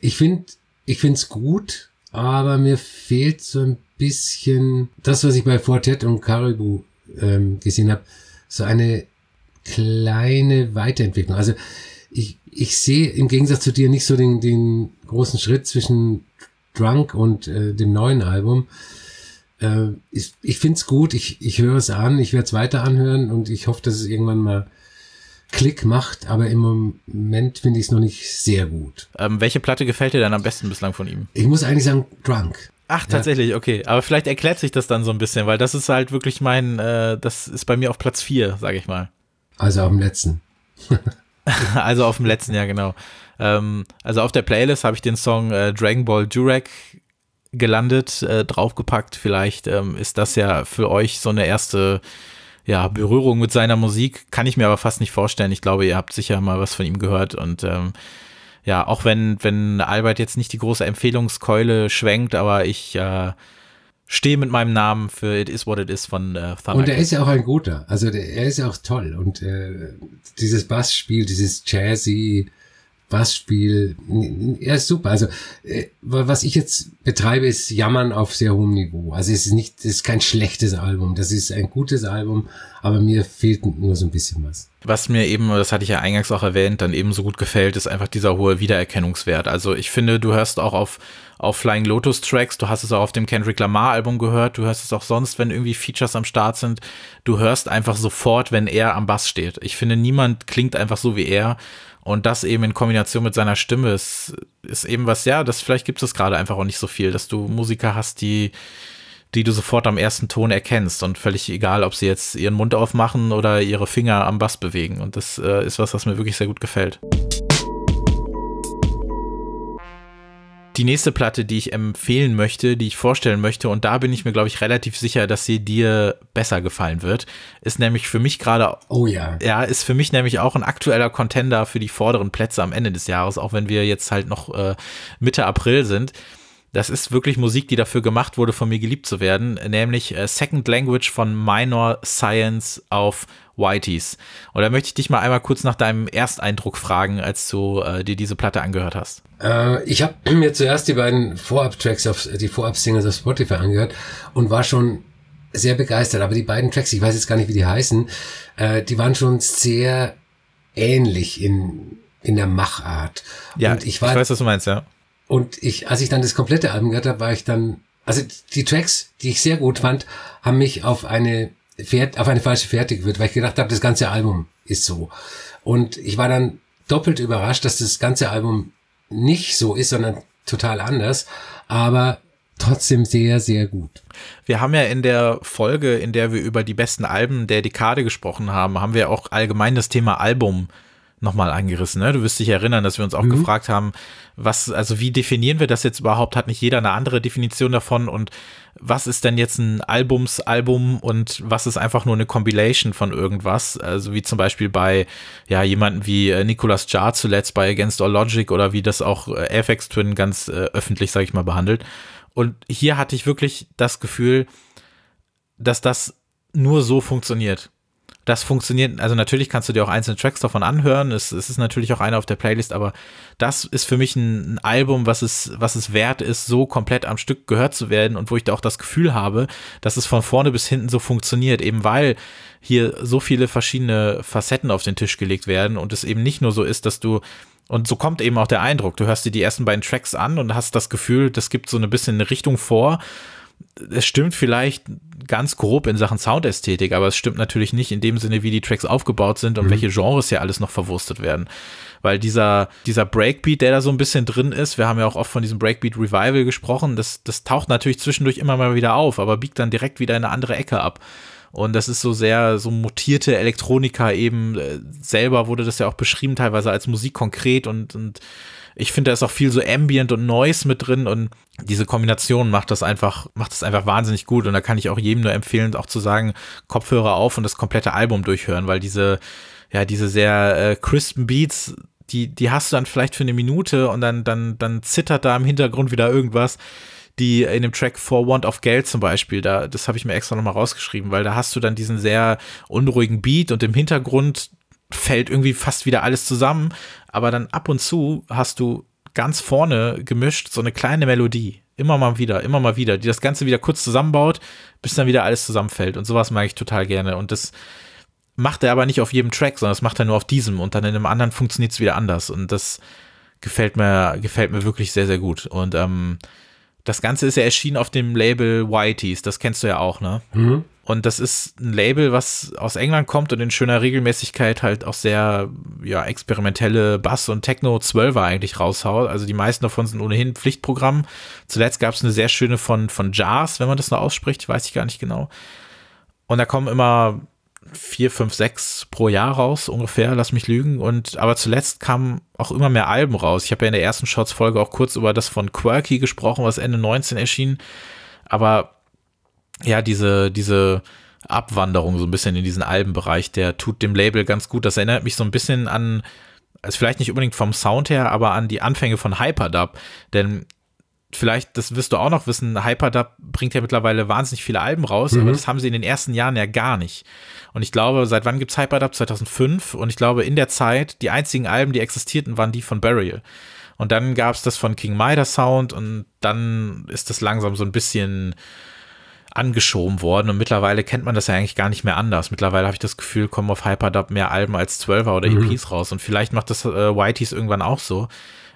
Ich finde ich finde es gut, aber mir fehlt so ein bisschen das, was ich bei Fortet und Caribou ähm, gesehen habe, so eine kleine Weiterentwicklung. Also ich, ich sehe im Gegensatz zu dir nicht so den, den großen Schritt zwischen Drunk und äh, dem neuen Album. Äh, ich ich finde es gut, ich, ich höre es an, ich werde es weiter anhören und ich hoffe, dass es irgendwann mal Klick macht, aber im Moment finde ich es noch nicht sehr gut. Ähm, welche Platte gefällt dir denn am besten bislang von ihm? Ich muss eigentlich sagen, Drunk. Ach, tatsächlich, ja. okay. Aber vielleicht erklärt sich das dann so ein bisschen, weil das ist halt wirklich mein, äh, das ist bei mir auf Platz 4, sage ich mal. Also auf dem letzten. also auf dem letzten, ja, genau. Ähm, also auf der Playlist habe ich den Song äh, Dragon Ball Durek gelandet, äh, draufgepackt. Vielleicht ähm, ist das ja für euch so eine erste ja, Berührung mit seiner Musik. Kann ich mir aber fast nicht vorstellen. Ich glaube, ihr habt sicher mal was von ihm gehört und ähm, ja, auch wenn, wenn Albert jetzt nicht die große Empfehlungskeule schwenkt, aber ich äh, stehe mit meinem Namen für It Is What It Is von äh, Thanakis. Und er ist ja auch ein guter. Also der, er ist ja auch toll. Und äh, dieses Bassspiel, dieses Jazzy, Bassspiel. Er ist super. Also, äh, was ich jetzt betreibe, ist Jammern auf sehr hohem Niveau. Also, es ist nicht, es ist kein schlechtes Album. Das ist ein gutes Album, aber mir fehlt nur so ein bisschen was. Was mir eben, das hatte ich ja eingangs auch erwähnt, dann eben so gut gefällt, ist einfach dieser hohe Wiedererkennungswert. Also, ich finde, du hörst auch auf, auf Flying Lotus Tracks, du hast es auch auf dem Kendrick Lamar Album gehört, du hörst es auch sonst, wenn irgendwie Features am Start sind. Du hörst einfach sofort, wenn er am Bass steht. Ich finde, niemand klingt einfach so wie er. Und das eben in Kombination mit seiner Stimme ist, ist eben was, ja, das vielleicht gibt es gerade einfach auch nicht so viel, dass du Musiker hast, die, die du sofort am ersten Ton erkennst und völlig egal, ob sie jetzt ihren Mund aufmachen oder ihre Finger am Bass bewegen. Und das äh, ist was, was mir wirklich sehr gut gefällt. die nächste Platte, die ich empfehlen möchte, die ich vorstellen möchte, und da bin ich mir, glaube ich, relativ sicher, dass sie dir besser gefallen wird, ist nämlich für mich gerade. Oh ja. Ja, ist für mich nämlich auch ein aktueller Contender für die vorderen Plätze am Ende des Jahres, auch wenn wir jetzt halt noch äh, Mitte April sind. Das ist wirklich Musik, die dafür gemacht wurde, von mir geliebt zu werden, nämlich äh, Second Language von Minor Science auf Whiteys. Und da möchte ich dich mal einmal kurz nach deinem Ersteindruck fragen, als du äh, dir diese Platte angehört hast. Äh, ich habe mir zuerst die beiden Vorab-Tracks, die Vorab-Singles auf Spotify angehört und war schon sehr begeistert. Aber die beiden Tracks, ich weiß jetzt gar nicht, wie die heißen, äh, die waren schon sehr ähnlich in, in der Machart. Ja, und ich, war, ich weiß, was du meinst, ja. Und ich, als ich dann das komplette Album gehört habe, war ich dann, also die Tracks, die ich sehr gut fand, haben mich auf eine, Fährt, auf eine falsche Fährte geführt, weil ich gedacht habe, das ganze Album ist so. Und ich war dann doppelt überrascht, dass das ganze Album nicht so ist, sondern total anders, aber trotzdem sehr, sehr gut. Wir haben ja in der Folge, in der wir über die besten Alben der Dekade gesprochen haben, haben wir auch allgemein das Thema Album nochmal angerissen. Ne? Du wirst dich erinnern, dass wir uns auch mhm. gefragt haben, was, also wie definieren wir das jetzt überhaupt? Hat nicht jeder eine andere Definition davon? Und was ist denn jetzt ein Albumsalbum und was ist einfach nur eine Compilation von irgendwas? Also wie zum Beispiel bei ja jemanden wie äh, Nicolas Jar zuletzt bei Against All Logic oder wie das auch äh, Apex Twin ganz äh, öffentlich, sage ich mal, behandelt. Und hier hatte ich wirklich das Gefühl, dass das nur so funktioniert das funktioniert, also natürlich kannst du dir auch einzelne Tracks davon anhören, es, es ist natürlich auch einer auf der Playlist, aber das ist für mich ein, ein Album, was es, was es wert ist, so komplett am Stück gehört zu werden und wo ich da auch das Gefühl habe, dass es von vorne bis hinten so funktioniert, eben weil hier so viele verschiedene Facetten auf den Tisch gelegt werden und es eben nicht nur so ist, dass du und so kommt eben auch der Eindruck, du hörst dir die ersten beiden Tracks an und hast das Gefühl, das gibt so ein bisschen eine Richtung vor es stimmt vielleicht ganz grob in Sachen Soundästhetik, aber es stimmt natürlich nicht in dem Sinne, wie die Tracks aufgebaut sind und mhm. welche Genres hier alles noch verwurstet werden. Weil dieser, dieser Breakbeat, der da so ein bisschen drin ist, wir haben ja auch oft von diesem Breakbeat Revival gesprochen, das, das taucht natürlich zwischendurch immer mal wieder auf, aber biegt dann direkt wieder in eine andere Ecke ab. Und das ist so sehr, so mutierte Elektronika eben. Äh, selber wurde das ja auch beschrieben, teilweise als Musik konkret und, und ich finde, da ist auch viel so Ambient und Noise mit drin und diese Kombination macht das einfach, macht das einfach wahnsinnig gut. Und da kann ich auch jedem nur empfehlen, auch zu sagen, Kopfhörer auf und das komplette Album durchhören, weil diese, ja, diese sehr äh, crispen Beats, die, die hast du dann vielleicht für eine Minute und dann, dann, dann zittert da im Hintergrund wieder irgendwas die in dem Track For Want of Geld zum Beispiel, da, das habe ich mir extra nochmal rausgeschrieben, weil da hast du dann diesen sehr unruhigen Beat und im Hintergrund fällt irgendwie fast wieder alles zusammen, aber dann ab und zu hast du ganz vorne gemischt so eine kleine Melodie, immer mal wieder, immer mal wieder, die das Ganze wieder kurz zusammenbaut, bis dann wieder alles zusammenfällt und sowas mag ich total gerne und das macht er aber nicht auf jedem Track, sondern das macht er nur auf diesem und dann in einem anderen funktioniert es wieder anders und das gefällt mir, gefällt mir wirklich sehr, sehr gut und ähm, das Ganze ist ja erschienen auf dem Label Whiteys, das kennst du ja auch, ne? Mhm. Und das ist ein Label, was aus England kommt und in schöner Regelmäßigkeit halt auch sehr ja, experimentelle Bass- und Techno-12er eigentlich raushaut. Also die meisten davon sind ohnehin Pflichtprogramm. Zuletzt gab es eine sehr schöne von, von Jars, wenn man das noch ausspricht, weiß ich gar nicht genau. Und da kommen immer vier, fünf, sechs pro Jahr raus, ungefähr, lass mich lügen. Und aber zuletzt kamen auch immer mehr Alben raus. Ich habe ja in der ersten shorts folge auch kurz über das von Quirky gesprochen, was Ende 19 erschien. Aber ja, diese, diese Abwanderung so ein bisschen in diesen Albenbereich, der tut dem Label ganz gut. Das erinnert mich so ein bisschen an, also vielleicht nicht unbedingt vom Sound her, aber an die Anfänge von Hyperdub. Denn vielleicht, das wirst du auch noch wissen, Hyperdub bringt ja mittlerweile wahnsinnig viele Alben raus, mhm. aber das haben sie in den ersten Jahren ja gar nicht. Und ich glaube, seit wann gibt es Hyperdub? 2005. Und ich glaube, in der Zeit, die einzigen Alben, die existierten, waren die von Burial. Und dann gab es das von King Midas Sound und dann ist das langsam so ein bisschen angeschoben worden und mittlerweile kennt man das ja eigentlich gar nicht mehr anders. Mittlerweile habe ich das Gefühl, kommen auf Hyperdub mehr Alben als 12er oder mhm. EPs raus und vielleicht macht das äh, Whiteys irgendwann auch so.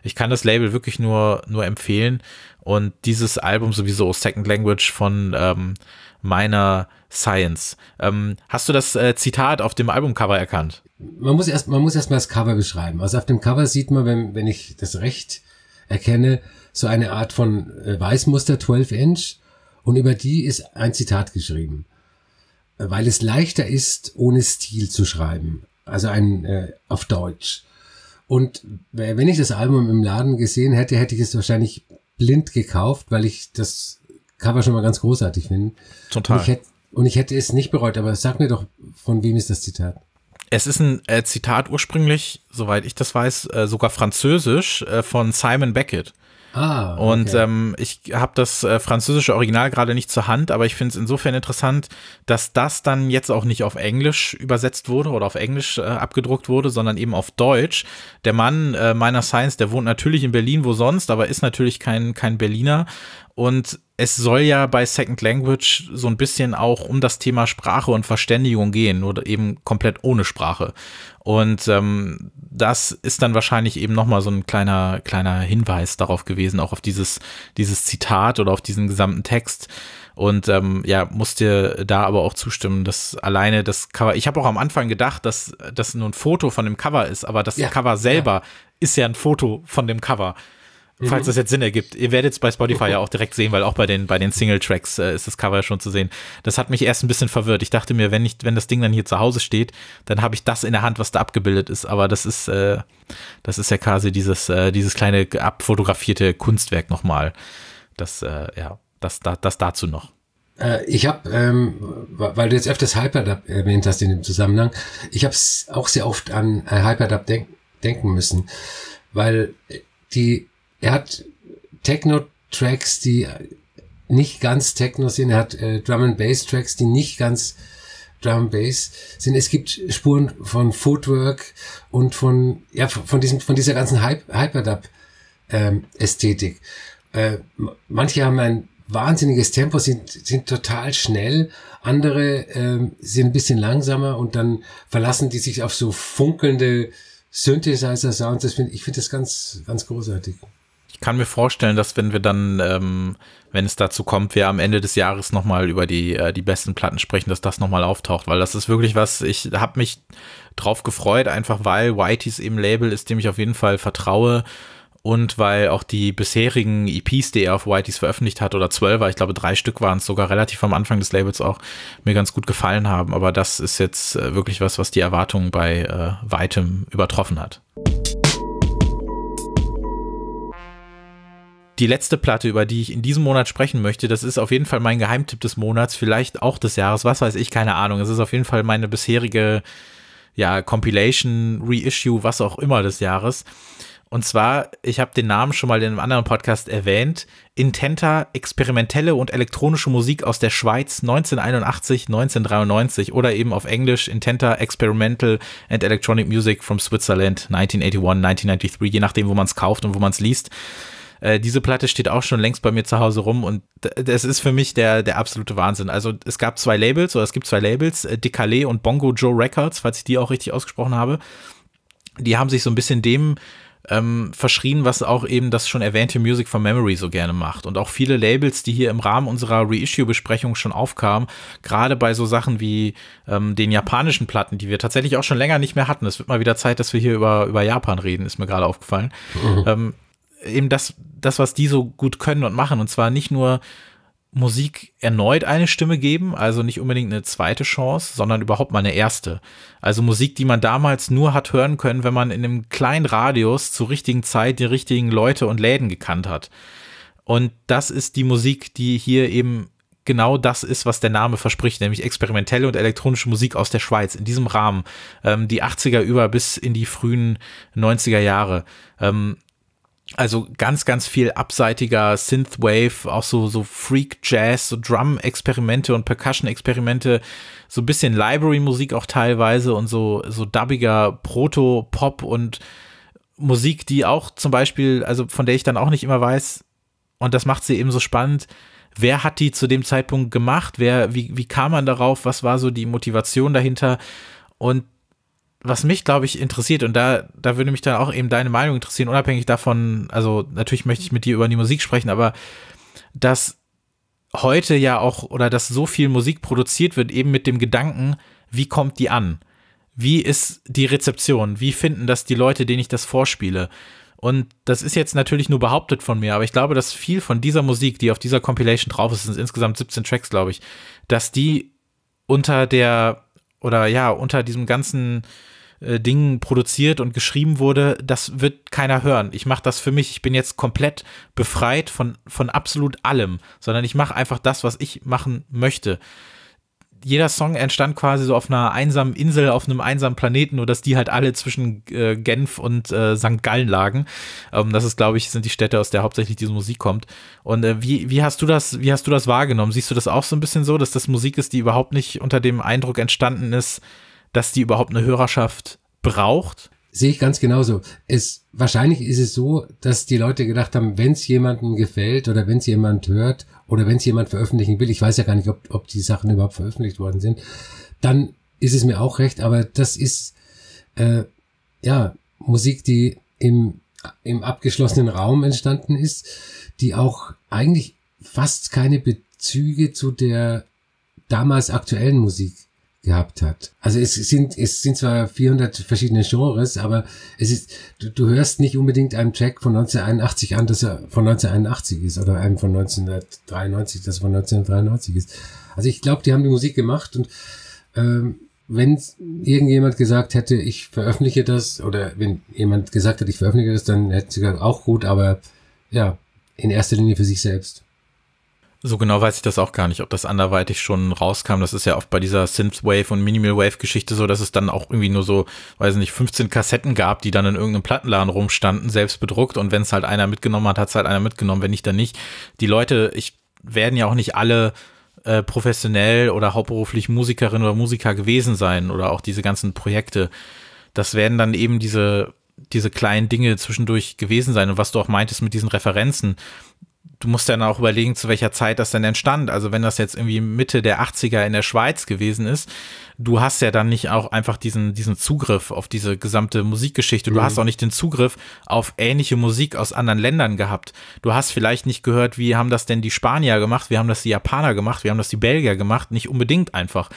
Ich kann das Label wirklich nur, nur empfehlen und dieses Album sowieso, Second Language von ähm, meiner Science. Ähm, hast du das äh, Zitat auf dem Albumcover erkannt? Man muss erst, man muss erst mal das Cover beschreiben. Also auf dem Cover sieht man, wenn, wenn ich das recht erkenne, so eine Art von äh, Weißmuster 12 Inch und über die ist ein Zitat geschrieben. Weil es leichter ist, ohne Stil zu schreiben. Also ein äh, auf Deutsch. Und wenn ich das Album im Laden gesehen hätte, hätte ich es wahrscheinlich blind gekauft, weil ich das Cover schon mal ganz großartig finde. Total. Und ich, hätte, und ich hätte es nicht bereut, aber sag mir doch, von wem ist das Zitat? Es ist ein äh, Zitat ursprünglich, soweit ich das weiß, äh, sogar französisch äh, von Simon Beckett. Ah, okay. Und ähm, ich habe das äh, französische Original gerade nicht zur Hand, aber ich finde es insofern interessant, dass das dann jetzt auch nicht auf Englisch übersetzt wurde oder auf Englisch äh, abgedruckt wurde, sondern eben auf Deutsch. Der Mann äh, meiner Science, der wohnt natürlich in Berlin, wo sonst, aber ist natürlich kein, kein Berliner. Und es soll ja bei Second Language so ein bisschen auch um das Thema Sprache und Verständigung gehen, oder eben komplett ohne Sprache. Und ähm, das ist dann wahrscheinlich eben nochmal so ein kleiner, kleiner Hinweis darauf gewesen, auch auf dieses, dieses Zitat oder auf diesen gesamten Text. Und ähm, ja, musste da aber auch zustimmen, dass alleine das Cover, ich habe auch am Anfang gedacht, dass das nur ein Foto von dem Cover ist, aber das ja, Cover selber ja. ist ja ein Foto von dem Cover. Falls das jetzt Sinn ergibt. Ihr werdet es bei Spotify ja auch direkt sehen, weil auch bei den, bei den Single-Tracks äh, ist das Cover ja schon zu sehen. Das hat mich erst ein bisschen verwirrt. Ich dachte mir, wenn, ich, wenn das Ding dann hier zu Hause steht, dann habe ich das in der Hand, was da abgebildet ist. Aber das ist, äh, das ist ja quasi dieses, äh, dieses kleine abfotografierte Kunstwerk nochmal. Das, äh, ja, das, da, das dazu noch. Äh, ich habe, ähm, weil du jetzt öfters Hyperdub erwähnt hast in dem Zusammenhang, ich habe auch sehr oft an äh, Hyperdub denk denken müssen, weil die er hat Techno-Tracks, die äh, nicht ganz Techno sind. Er hat äh, Drum and Bass Tracks, die nicht ganz Drum and Bass sind. Es gibt Spuren von Footwork und von ja von diesem von dieser ganzen Hype, Hyperdub ähm, Ästhetik. Äh, manche haben ein wahnsinniges Tempo, sind sind total schnell. Andere äh, sind ein bisschen langsamer und dann verlassen die sich auf so funkelnde Synthesizer Sounds. Das finde ich finde das ganz ganz großartig. Ich kann mir vorstellen, dass wenn wir dann, ähm, wenn es dazu kommt, wir am Ende des Jahres nochmal über die, äh, die besten Platten sprechen, dass das nochmal auftaucht, weil das ist wirklich was, ich habe mich drauf gefreut, einfach weil Whiteys eben Label ist, dem ich auf jeden Fall vertraue und weil auch die bisherigen EPs, die er auf Whiteys veröffentlicht hat, oder zwölfer, ich glaube drei Stück waren es sogar relativ am Anfang des Labels auch, mir ganz gut gefallen haben. Aber das ist jetzt äh, wirklich was, was die Erwartungen bei äh, weitem übertroffen hat. die letzte Platte, über die ich in diesem Monat sprechen möchte, das ist auf jeden Fall mein Geheimtipp des Monats, vielleicht auch des Jahres, was weiß ich, keine Ahnung. Es ist auf jeden Fall meine bisherige, ja, Compilation, Reissue, was auch immer des Jahres. Und zwar, ich habe den Namen schon mal in einem anderen Podcast erwähnt, Intenta, experimentelle und elektronische Musik aus der Schweiz 1981, 1993 oder eben auf Englisch Intenta, Experimental and Electronic Music from Switzerland 1981, 1993, je nachdem, wo man es kauft und wo man es liest. Äh, diese Platte steht auch schon längst bei mir zu Hause rum und das ist für mich der, der absolute Wahnsinn. Also es gab zwei Labels oder es gibt zwei Labels, äh, Decalé und Bongo Joe Records, falls ich die auch richtig ausgesprochen habe. Die haben sich so ein bisschen dem ähm, verschrien, was auch eben das schon erwähnte Music for Memory so gerne macht. Und auch viele Labels, die hier im Rahmen unserer Reissue-Besprechung schon aufkamen, gerade bei so Sachen wie ähm, den japanischen Platten, die wir tatsächlich auch schon länger nicht mehr hatten. Es wird mal wieder Zeit, dass wir hier über, über Japan reden, ist mir gerade aufgefallen. Mhm. Ähm, eben das, das, was die so gut können und machen. Und zwar nicht nur Musik erneut eine Stimme geben, also nicht unbedingt eine zweite Chance, sondern überhaupt mal eine erste. Also Musik, die man damals nur hat hören können, wenn man in einem kleinen Radius zur richtigen Zeit die richtigen Leute und Läden gekannt hat. Und das ist die Musik, die hier eben genau das ist, was der Name verspricht, nämlich experimentelle und elektronische Musik aus der Schweiz in diesem Rahmen, ähm, die 80er über bis in die frühen 90er Jahre. Ähm, also ganz, ganz viel abseitiger Synthwave, auch so, so Freak-Jazz, so Drum-Experimente und Percussion-Experimente, so ein bisschen Library-Musik auch teilweise und so, so dubbiger Proto-Pop und Musik, die auch zum Beispiel, also von der ich dann auch nicht immer weiß, und das macht sie eben so spannend, wer hat die zu dem Zeitpunkt gemacht, wer, wie, wie kam man darauf, was war so die Motivation dahinter und was mich, glaube ich, interessiert, und da, da würde mich dann auch eben deine Meinung interessieren, unabhängig davon, also natürlich möchte ich mit dir über die Musik sprechen, aber dass heute ja auch oder dass so viel Musik produziert wird, eben mit dem Gedanken, wie kommt die an? Wie ist die Rezeption? Wie finden das die Leute, denen ich das vorspiele? Und das ist jetzt natürlich nur behauptet von mir, aber ich glaube, dass viel von dieser Musik, die auf dieser Compilation drauf ist, sind insgesamt 17 Tracks, glaube ich, dass die unter der oder ja, unter diesem ganzen äh, Ding produziert und geschrieben wurde, das wird keiner hören. Ich mache das für mich. Ich bin jetzt komplett befreit von, von absolut allem, sondern ich mache einfach das, was ich machen möchte jeder Song entstand quasi so auf einer einsamen Insel, auf einem einsamen Planeten, nur dass die halt alle zwischen äh, Genf und äh, St. Gallen lagen. Ähm, das ist, glaube ich, sind die Städte, aus der hauptsächlich diese Musik kommt. Und äh, wie, wie hast du das, wie hast du das wahrgenommen? Siehst du das auch so ein bisschen so, dass das Musik ist, die überhaupt nicht unter dem Eindruck entstanden ist, dass die überhaupt eine Hörerschaft braucht? Sehe ich ganz genauso. Es, wahrscheinlich ist es so, dass die Leute gedacht haben, wenn es jemandem gefällt oder wenn es jemand hört oder wenn es jemand veröffentlichen will, ich weiß ja gar nicht, ob, ob die Sachen überhaupt veröffentlicht worden sind, dann ist es mir auch recht, aber das ist äh, ja Musik, die im, im abgeschlossenen Raum entstanden ist, die auch eigentlich fast keine Bezüge zu der damals aktuellen Musik gehabt hat. Also es sind, es sind zwar 400 verschiedene Genres, aber es ist, du, du hörst nicht unbedingt einem Track von 1981 an, dass er von 1981 ist oder einem von 1993, dass er von 1993 ist. Also ich glaube, die haben die Musik gemacht und ähm, wenn irgendjemand gesagt hätte, ich veröffentliche das oder wenn jemand gesagt hat, ich veröffentliche das, dann hätte sie gesagt, auch gut, aber ja, in erster Linie für sich selbst. So genau weiß ich das auch gar nicht, ob das anderweitig schon rauskam. Das ist ja oft bei dieser Synthwave und Minimal Wave Geschichte so, dass es dann auch irgendwie nur so, weiß nicht, 15 Kassetten gab, die dann in irgendeinem Plattenladen rumstanden, selbst bedruckt. Und wenn es halt einer mitgenommen hat, hat es halt einer mitgenommen, wenn nicht, dann nicht. Die Leute, ich werden ja auch nicht alle äh, professionell oder hauptberuflich Musikerin oder Musiker gewesen sein oder auch diese ganzen Projekte. Das werden dann eben diese, diese kleinen Dinge zwischendurch gewesen sein. Und was du auch meintest mit diesen Referenzen, du musst dann auch überlegen, zu welcher Zeit das denn entstand. Also wenn das jetzt irgendwie Mitte der 80er in der Schweiz gewesen ist, du hast ja dann nicht auch einfach diesen, diesen Zugriff auf diese gesamte Musikgeschichte. Du mhm. hast auch nicht den Zugriff auf ähnliche Musik aus anderen Ländern gehabt. Du hast vielleicht nicht gehört, wie haben das denn die Spanier gemacht, wie haben das die Japaner gemacht, wie haben das die Belgier gemacht. Nicht unbedingt einfach.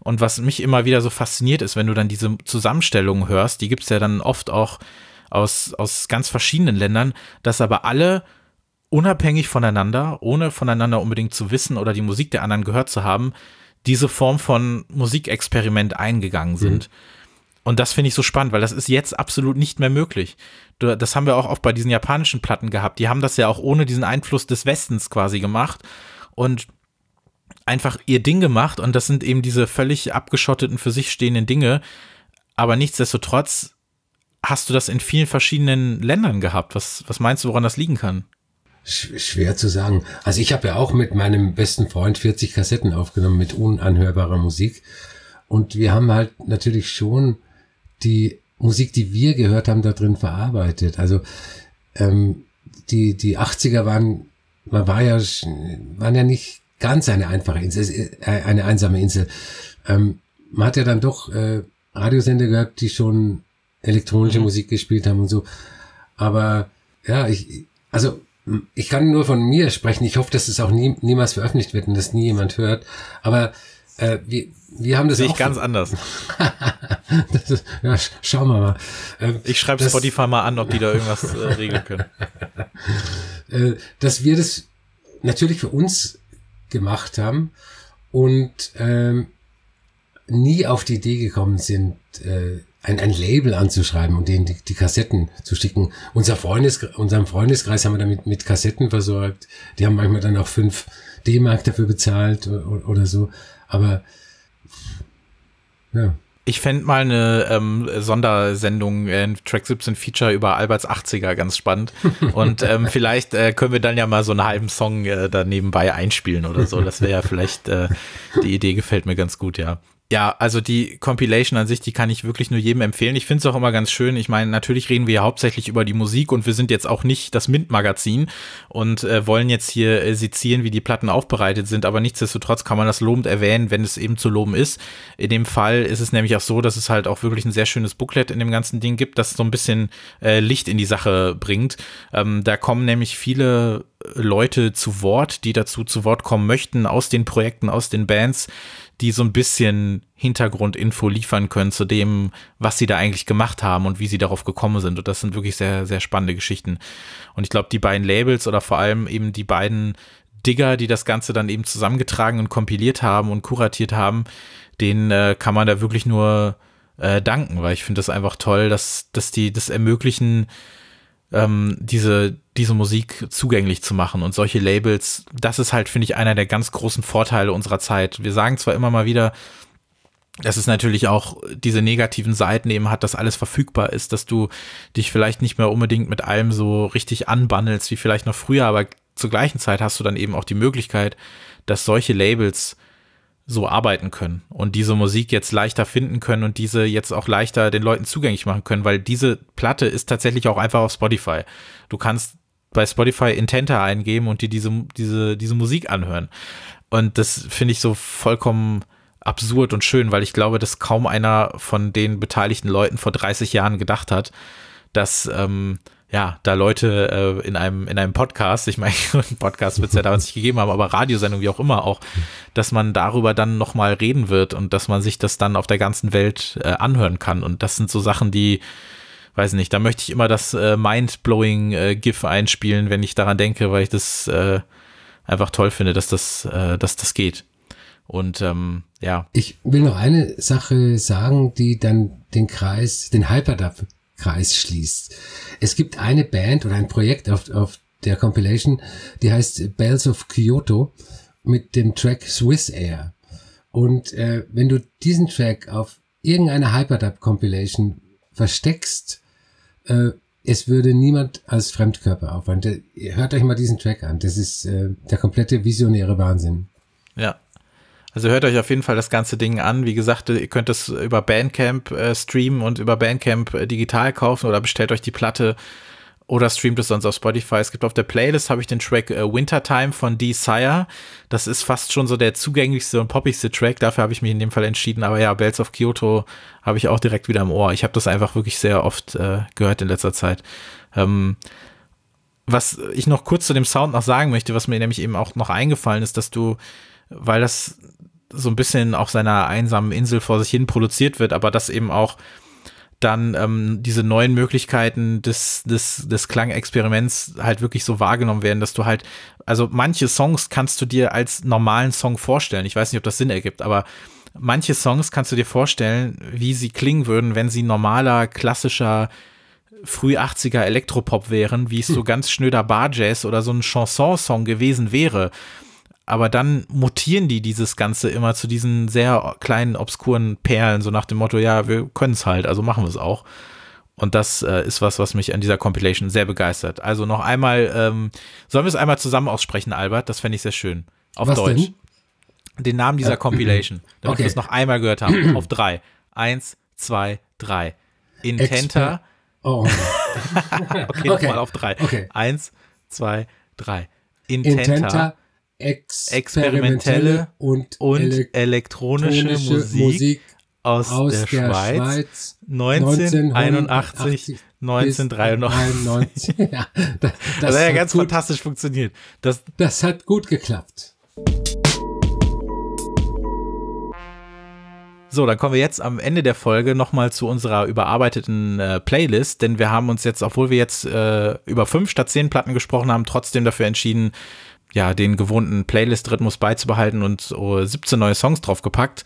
Und was mich immer wieder so fasziniert ist, wenn du dann diese Zusammenstellungen hörst, die gibt es ja dann oft auch aus, aus ganz verschiedenen Ländern, dass aber alle unabhängig voneinander, ohne voneinander unbedingt zu wissen oder die Musik der anderen gehört zu haben, diese Form von Musikexperiment eingegangen mhm. sind. Mhm. Und das finde ich so spannend, weil das ist jetzt absolut nicht mehr möglich. Das haben wir auch oft bei diesen japanischen Platten gehabt. Die haben das ja auch ohne diesen Einfluss des Westens quasi gemacht und einfach ihr Ding gemacht. Und das sind eben diese völlig abgeschotteten, für sich stehenden Dinge. Aber nichtsdestotrotz hast du das in vielen verschiedenen Ländern gehabt. Was, was meinst du, woran das liegen kann? schwer zu sagen. Also ich habe ja auch mit meinem besten Freund 40 Kassetten aufgenommen mit unanhörbarer Musik. Und wir haben halt natürlich schon die Musik, die wir gehört haben, da drin verarbeitet. Also ähm, die, die 80er waren, man war ja, waren ja nicht ganz eine einfache Insel, äh, eine einsame Insel. Ähm, man hat ja dann doch äh, Radiosender gehört, die schon elektronische mhm. Musik gespielt haben und so. Aber ja, ich, also ich kann nur von mir sprechen. Ich hoffe, dass es auch nie, niemals veröffentlicht wird und das nie jemand hört. Aber äh, wir, wir haben das Sehe ich ganz anders. das ist, ja, schauen wir mal. Ähm, ich schreibe Spotify mal an, ob die da irgendwas äh, regeln können. Äh, dass wir das natürlich für uns gemacht haben und ähm, nie auf die Idee gekommen sind, äh, ein, ein Label anzuschreiben und denen die, die Kassetten zu schicken. Unser Freundes, unserem Freundeskreis haben wir damit mit Kassetten versorgt. Die haben manchmal dann auch fünf D-Mark dafür bezahlt oder, oder so. Aber ja. Ich fände mal eine ähm, Sondersendung, äh, Track 17 Feature über Alberts 80er ganz spannend. Und ähm, vielleicht äh, können wir dann ja mal so einen halben Song äh, da nebenbei einspielen oder so. Das wäre ja vielleicht, äh, die Idee gefällt mir ganz gut, ja ja, also die Compilation an sich, die kann ich wirklich nur jedem empfehlen. Ich finde es auch immer ganz schön. Ich meine, natürlich reden wir ja hauptsächlich über die Musik und wir sind jetzt auch nicht das Mint-Magazin und äh, wollen jetzt hier äh, sezieren, wie die Platten aufbereitet sind. Aber nichtsdestotrotz kann man das lobend erwähnen, wenn es eben zu loben ist. In dem Fall ist es nämlich auch so, dass es halt auch wirklich ein sehr schönes Booklet in dem ganzen Ding gibt, das so ein bisschen äh, Licht in die Sache bringt. Ähm, da kommen nämlich viele äh, Leute zu Wort, die dazu zu Wort kommen möchten, aus den Projekten, aus den Bands die so ein bisschen Hintergrundinfo liefern können zu dem, was sie da eigentlich gemacht haben und wie sie darauf gekommen sind. Und das sind wirklich sehr, sehr spannende Geschichten. Und ich glaube, die beiden Labels oder vor allem eben die beiden Digger, die das Ganze dann eben zusammengetragen und kompiliert haben und kuratiert haben, denen äh, kann man da wirklich nur äh, danken, weil ich finde das einfach toll, dass, dass die das ermöglichen, ähm, diese, diese Musik zugänglich zu machen und solche Labels, das ist halt, finde ich, einer der ganz großen Vorteile unserer Zeit. Wir sagen zwar immer mal wieder, dass es natürlich auch diese negativen Seiten eben hat, dass alles verfügbar ist, dass du dich vielleicht nicht mehr unbedingt mit allem so richtig anbandelst wie vielleicht noch früher, aber zur gleichen Zeit hast du dann eben auch die Möglichkeit, dass solche Labels so arbeiten können und diese Musik jetzt leichter finden können und diese jetzt auch leichter den Leuten zugänglich machen können, weil diese Platte ist tatsächlich auch einfach auf Spotify. Du kannst bei Spotify Intenta eingeben und dir diese, diese, diese Musik anhören. Und das finde ich so vollkommen absurd und schön, weil ich glaube, dass kaum einer von den beteiligten Leuten vor 30 Jahren gedacht hat, dass ähm, ja, da Leute äh, in, einem, in einem Podcast, ich meine, Podcast wird es ja damals nicht gegeben haben, aber Radiosendung, wie auch immer, auch, dass man darüber dann nochmal reden wird und dass man sich das dann auf der ganzen Welt äh, anhören kann. Und das sind so Sachen, die, weiß nicht, da möchte ich immer das äh, Mind-blowing äh, GIF einspielen, wenn ich daran denke, weil ich das äh, einfach toll finde, dass das, äh, dass das geht. Und ähm, ja. Ich will noch eine Sache sagen, die dann den Kreis, den Hyper dafür, Kreis schließt. Es gibt eine Band oder ein Projekt auf, auf der Compilation, die heißt Bells of Kyoto mit dem Track Swiss Air. Und äh, wenn du diesen Track auf irgendeiner Hyperdub-Compilation versteckst, äh, es würde niemand als Fremdkörper aufwand. Hört euch mal diesen Track an. Das ist äh, der komplette visionäre Wahnsinn. Ja, also hört euch auf jeden Fall das ganze Ding an. Wie gesagt, ihr könnt es über Bandcamp äh, streamen und über Bandcamp äh, digital kaufen oder bestellt euch die Platte oder streamt es sonst auf Spotify. Es gibt auf der Playlist, habe ich den Track äh, Wintertime von D. Sire. Das ist fast schon so der zugänglichste und poppigste Track. Dafür habe ich mich in dem Fall entschieden. Aber ja, Bells of Kyoto habe ich auch direkt wieder im Ohr. Ich habe das einfach wirklich sehr oft äh, gehört in letzter Zeit. Ähm, was ich noch kurz zu dem Sound noch sagen möchte, was mir nämlich eben auch noch eingefallen ist, dass du weil das so ein bisschen auf seiner einsamen Insel vor sich hin produziert wird, aber dass eben auch dann ähm, diese neuen Möglichkeiten des, des, des Klangexperiments halt wirklich so wahrgenommen werden, dass du halt, also manche Songs kannst du dir als normalen Song vorstellen. Ich weiß nicht, ob das Sinn ergibt, aber manche Songs kannst du dir vorstellen, wie sie klingen würden, wenn sie normaler, klassischer, früh 80er Elektropop wären, wie es so hm. ganz schnöder Bar-Jazz oder so ein Chanson-Song gewesen wäre aber dann mutieren die dieses Ganze immer zu diesen sehr kleinen, obskuren Perlen, so nach dem Motto, ja, wir können es halt, also machen wir es auch. Und das äh, ist was, was mich an dieser Compilation sehr begeistert. Also noch einmal, ähm, sollen wir es einmal zusammen aussprechen, Albert? Das fände ich sehr schön. Auf was Deutsch. Denn? Den Namen dieser äh, Compilation, damit okay. wir es noch einmal gehört haben. Auf drei. Eins, zwei, drei. Intenta. Exper oh. oh. okay, okay. nochmal auf drei. Okay. Eins, zwei, drei. Intenta. Intenta experimentelle, experimentelle und, und elektronische, elektronische Musik, Musik aus, aus, der, der Schweiz, Schweiz 1981, 1993. ja, das, das, das hat ja ganz gut, fantastisch funktioniert. Das, das hat gut geklappt. So, dann kommen wir jetzt am Ende der Folge nochmal zu unserer überarbeiteten äh, Playlist, denn wir haben uns jetzt, obwohl wir jetzt äh, über fünf statt zehn Platten gesprochen haben, trotzdem dafür entschieden, ja, den gewohnten Playlist-Rhythmus beizubehalten und so 17 neue Songs draufgepackt.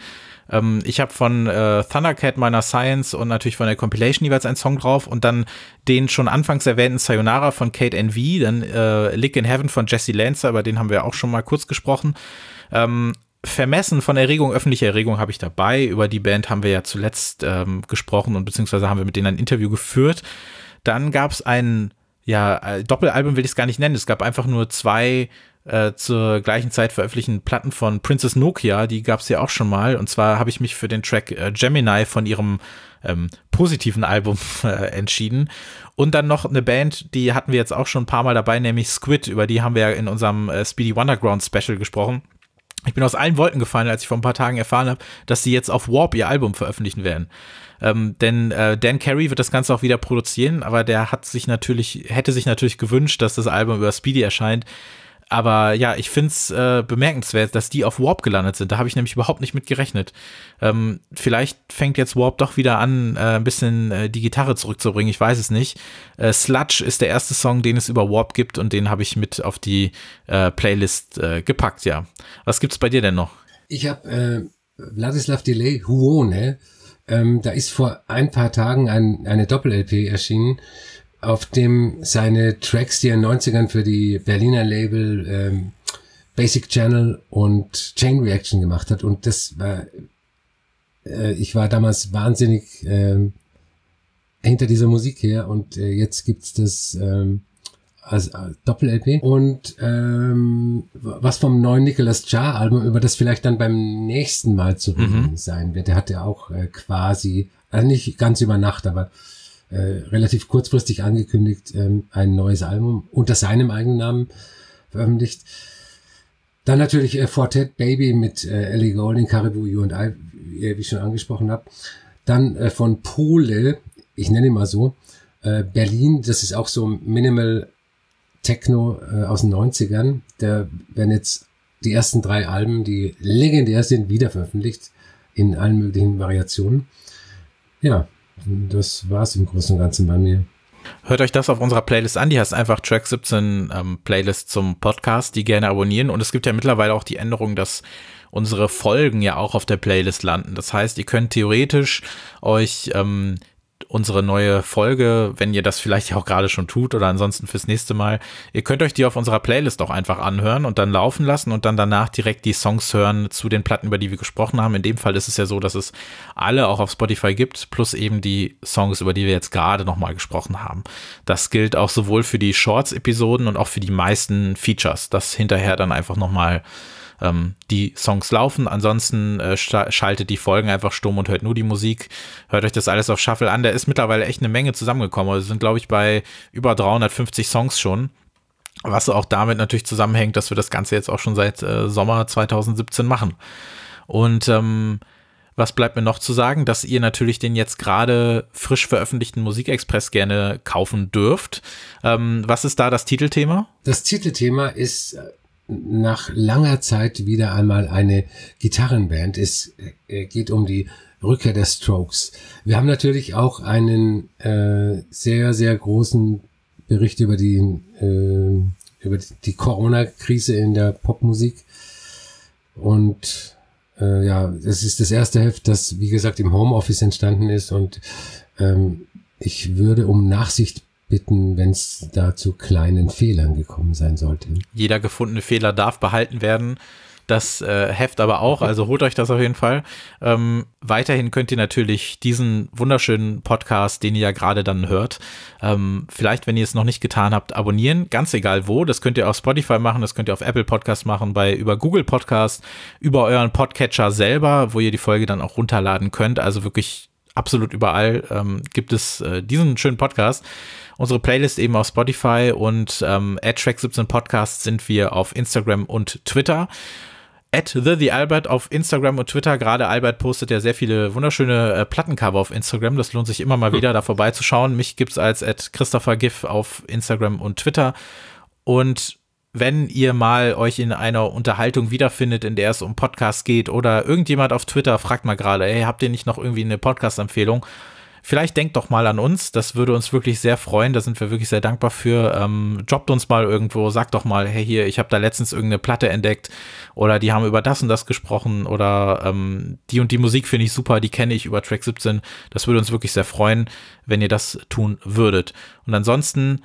Ähm, ich habe von äh, Thundercat, meiner Science und natürlich von der Compilation jeweils einen Song drauf und dann den schon anfangs erwähnten Sayonara von Kate NV, dann äh, Lick in Heaven von Jesse Lancer, über den haben wir auch schon mal kurz gesprochen. Ähm, Vermessen von Erregung, öffentliche Erregung habe ich dabei. Über die Band haben wir ja zuletzt ähm, gesprochen und beziehungsweise haben wir mit denen ein Interview geführt. Dann gab es ein, ja, äh, Doppelalbum will ich es gar nicht nennen. Es gab einfach nur zwei äh, zur gleichen Zeit veröffentlichten Platten von Princess Nokia, die gab es ja auch schon mal. Und zwar habe ich mich für den Track äh, Gemini von ihrem ähm, positiven Album äh, entschieden. Und dann noch eine Band, die hatten wir jetzt auch schon ein paar Mal dabei, nämlich Squid. Über die haben wir ja in unserem äh, Speedy Wonderground Special gesprochen. Ich bin aus allen Wolken gefallen, als ich vor ein paar Tagen erfahren habe, dass sie jetzt auf Warp ihr Album veröffentlichen werden. Ähm, denn äh, Dan Carey wird das Ganze auch wieder produzieren, aber der hat sich natürlich, hätte sich natürlich gewünscht, dass das Album über Speedy erscheint aber ja, ich finde es äh, bemerkenswert, dass die auf Warp gelandet sind. Da habe ich nämlich überhaupt nicht mit gerechnet. Ähm, vielleicht fängt jetzt Warp doch wieder an, äh, ein bisschen äh, die Gitarre zurückzubringen. Ich weiß es nicht. Äh, Sludge ist der erste Song, den es über Warp gibt und den habe ich mit auf die äh, Playlist äh, gepackt, ja. Was gibt's bei dir denn noch? Ich habe äh, Vladislav Delay Huone. Ähm, da ist vor ein paar Tagen ein, eine Doppel-LP erschienen auf dem seine Tracks, die er in den 90ern für die Berliner Label ähm, Basic Channel und Chain Reaction gemacht hat. Und das war, äh, ich war damals wahnsinnig äh, hinter dieser Musik her und äh, jetzt gibt's das ähm, als, als Doppel-LP. Und ähm, was vom neuen Nicolas Jar Album, über das vielleicht dann beim nächsten Mal zu reden mhm. sein wird. Der hat ja auch äh, quasi, also nicht ganz über Nacht, aber äh, relativ kurzfristig angekündigt, ähm, ein neues Album unter seinem eigenen Namen veröffentlicht. Dann natürlich äh, Fortet Baby mit äh, Ellie Golding, Caribou, You and I, wie äh, ich schon angesprochen habe. Dann äh, von Pole, ich nenne ihn mal so, äh, Berlin, das ist auch so Minimal Techno äh, aus den 90ern. Da werden jetzt die ersten drei Alben, die legendär sind, wieder veröffentlicht in allen möglichen Variationen. Ja, das war es im Großen und Ganzen bei mir. Hört euch das auf unserer Playlist an. Die heißt einfach Track 17 ähm, Playlist zum Podcast, die gerne abonnieren. Und es gibt ja mittlerweile auch die Änderung, dass unsere Folgen ja auch auf der Playlist landen. Das heißt, ihr könnt theoretisch euch ähm, unsere neue Folge, wenn ihr das vielleicht auch gerade schon tut oder ansonsten fürs nächste Mal. Ihr könnt euch die auf unserer Playlist auch einfach anhören und dann laufen lassen und dann danach direkt die Songs hören zu den Platten, über die wir gesprochen haben. In dem Fall ist es ja so, dass es alle auch auf Spotify gibt, plus eben die Songs, über die wir jetzt gerade nochmal gesprochen haben. Das gilt auch sowohl für die Shorts-Episoden und auch für die meisten Features, dass hinterher dann einfach nochmal mal ähm, die Songs laufen. Ansonsten äh, schaltet die Folgen einfach stumm und hört nur die Musik. Hört euch das alles auf Shuffle an. Da ist mittlerweile echt eine Menge zusammengekommen. Also sind, glaube ich, bei über 350 Songs schon. Was auch damit natürlich zusammenhängt, dass wir das Ganze jetzt auch schon seit äh, Sommer 2017 machen. Und ähm, was bleibt mir noch zu sagen, dass ihr natürlich den jetzt gerade frisch veröffentlichten Musikexpress gerne kaufen dürft. Ähm, was ist da das Titelthema? Das Titelthema ist äh, nach langer Zeit wieder einmal eine Gitarrenband. Es äh, geht um die Rückkehr der Strokes. Wir haben natürlich auch einen äh, sehr, sehr großen Bericht über die, äh, über die Corona-Krise in der Popmusik. Und äh, ja, es ist das erste Heft, das, wie gesagt, im Homeoffice entstanden ist. Und ähm, ich würde um Nachsicht bitten, wenn es da zu kleinen Fehlern gekommen sein sollte. Jeder gefundene Fehler darf behalten werden. Das äh, Heft aber auch, also holt euch das auf jeden Fall. Ähm, weiterhin könnt ihr natürlich diesen wunderschönen Podcast, den ihr ja gerade dann hört, ähm, vielleicht, wenn ihr es noch nicht getan habt, abonnieren. Ganz egal wo. Das könnt ihr auf Spotify machen, das könnt ihr auf Apple Podcast machen, bei über Google Podcast, über euren Podcatcher selber, wo ihr die Folge dann auch runterladen könnt. Also wirklich absolut überall ähm, gibt es äh, diesen schönen Podcast. Unsere Playlist eben auf Spotify und ähm, at Track 17 Podcast sind wir auf Instagram und Twitter. At the, the Albert auf Instagram und Twitter. Gerade Albert postet ja sehr viele wunderschöne äh, Plattencover auf Instagram. Das lohnt sich immer mal hm. wieder, da vorbeizuschauen. Mich gibt es als at Christopher Giff auf Instagram und Twitter. Und wenn ihr mal euch in einer Unterhaltung wiederfindet, in der es um Podcasts geht oder irgendjemand auf Twitter fragt mal gerade, hey, habt ihr nicht noch irgendwie eine Podcast-Empfehlung? Vielleicht denkt doch mal an uns, das würde uns wirklich sehr freuen, da sind wir wirklich sehr dankbar für. Ähm, droppt uns mal irgendwo, sagt doch mal, hey hier, ich habe da letztens irgendeine Platte entdeckt oder die haben über das und das gesprochen oder ähm, die und die Musik finde ich super, die kenne ich über Track 17. Das würde uns wirklich sehr freuen, wenn ihr das tun würdet. Und ansonsten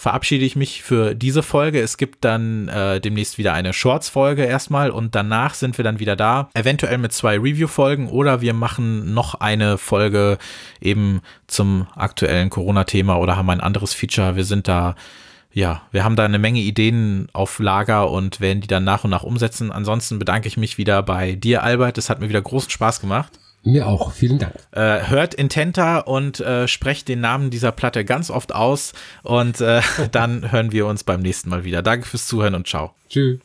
verabschiede ich mich für diese Folge. Es gibt dann äh, demnächst wieder eine Shorts-Folge erstmal und danach sind wir dann wieder da. Eventuell mit zwei Review-Folgen oder wir machen noch eine Folge eben zum aktuellen Corona-Thema oder haben ein anderes Feature. Wir sind da ja, wir haben da eine Menge Ideen auf Lager und werden die dann nach und nach umsetzen. Ansonsten bedanke ich mich wieder bei dir, Albert. Es hat mir wieder großen Spaß gemacht. Mir auch, vielen Dank. Äh, hört Intenta und äh, sprecht den Namen dieser Platte ganz oft aus und äh, dann hören wir uns beim nächsten Mal wieder. Danke fürs Zuhören und ciao. Tschüss.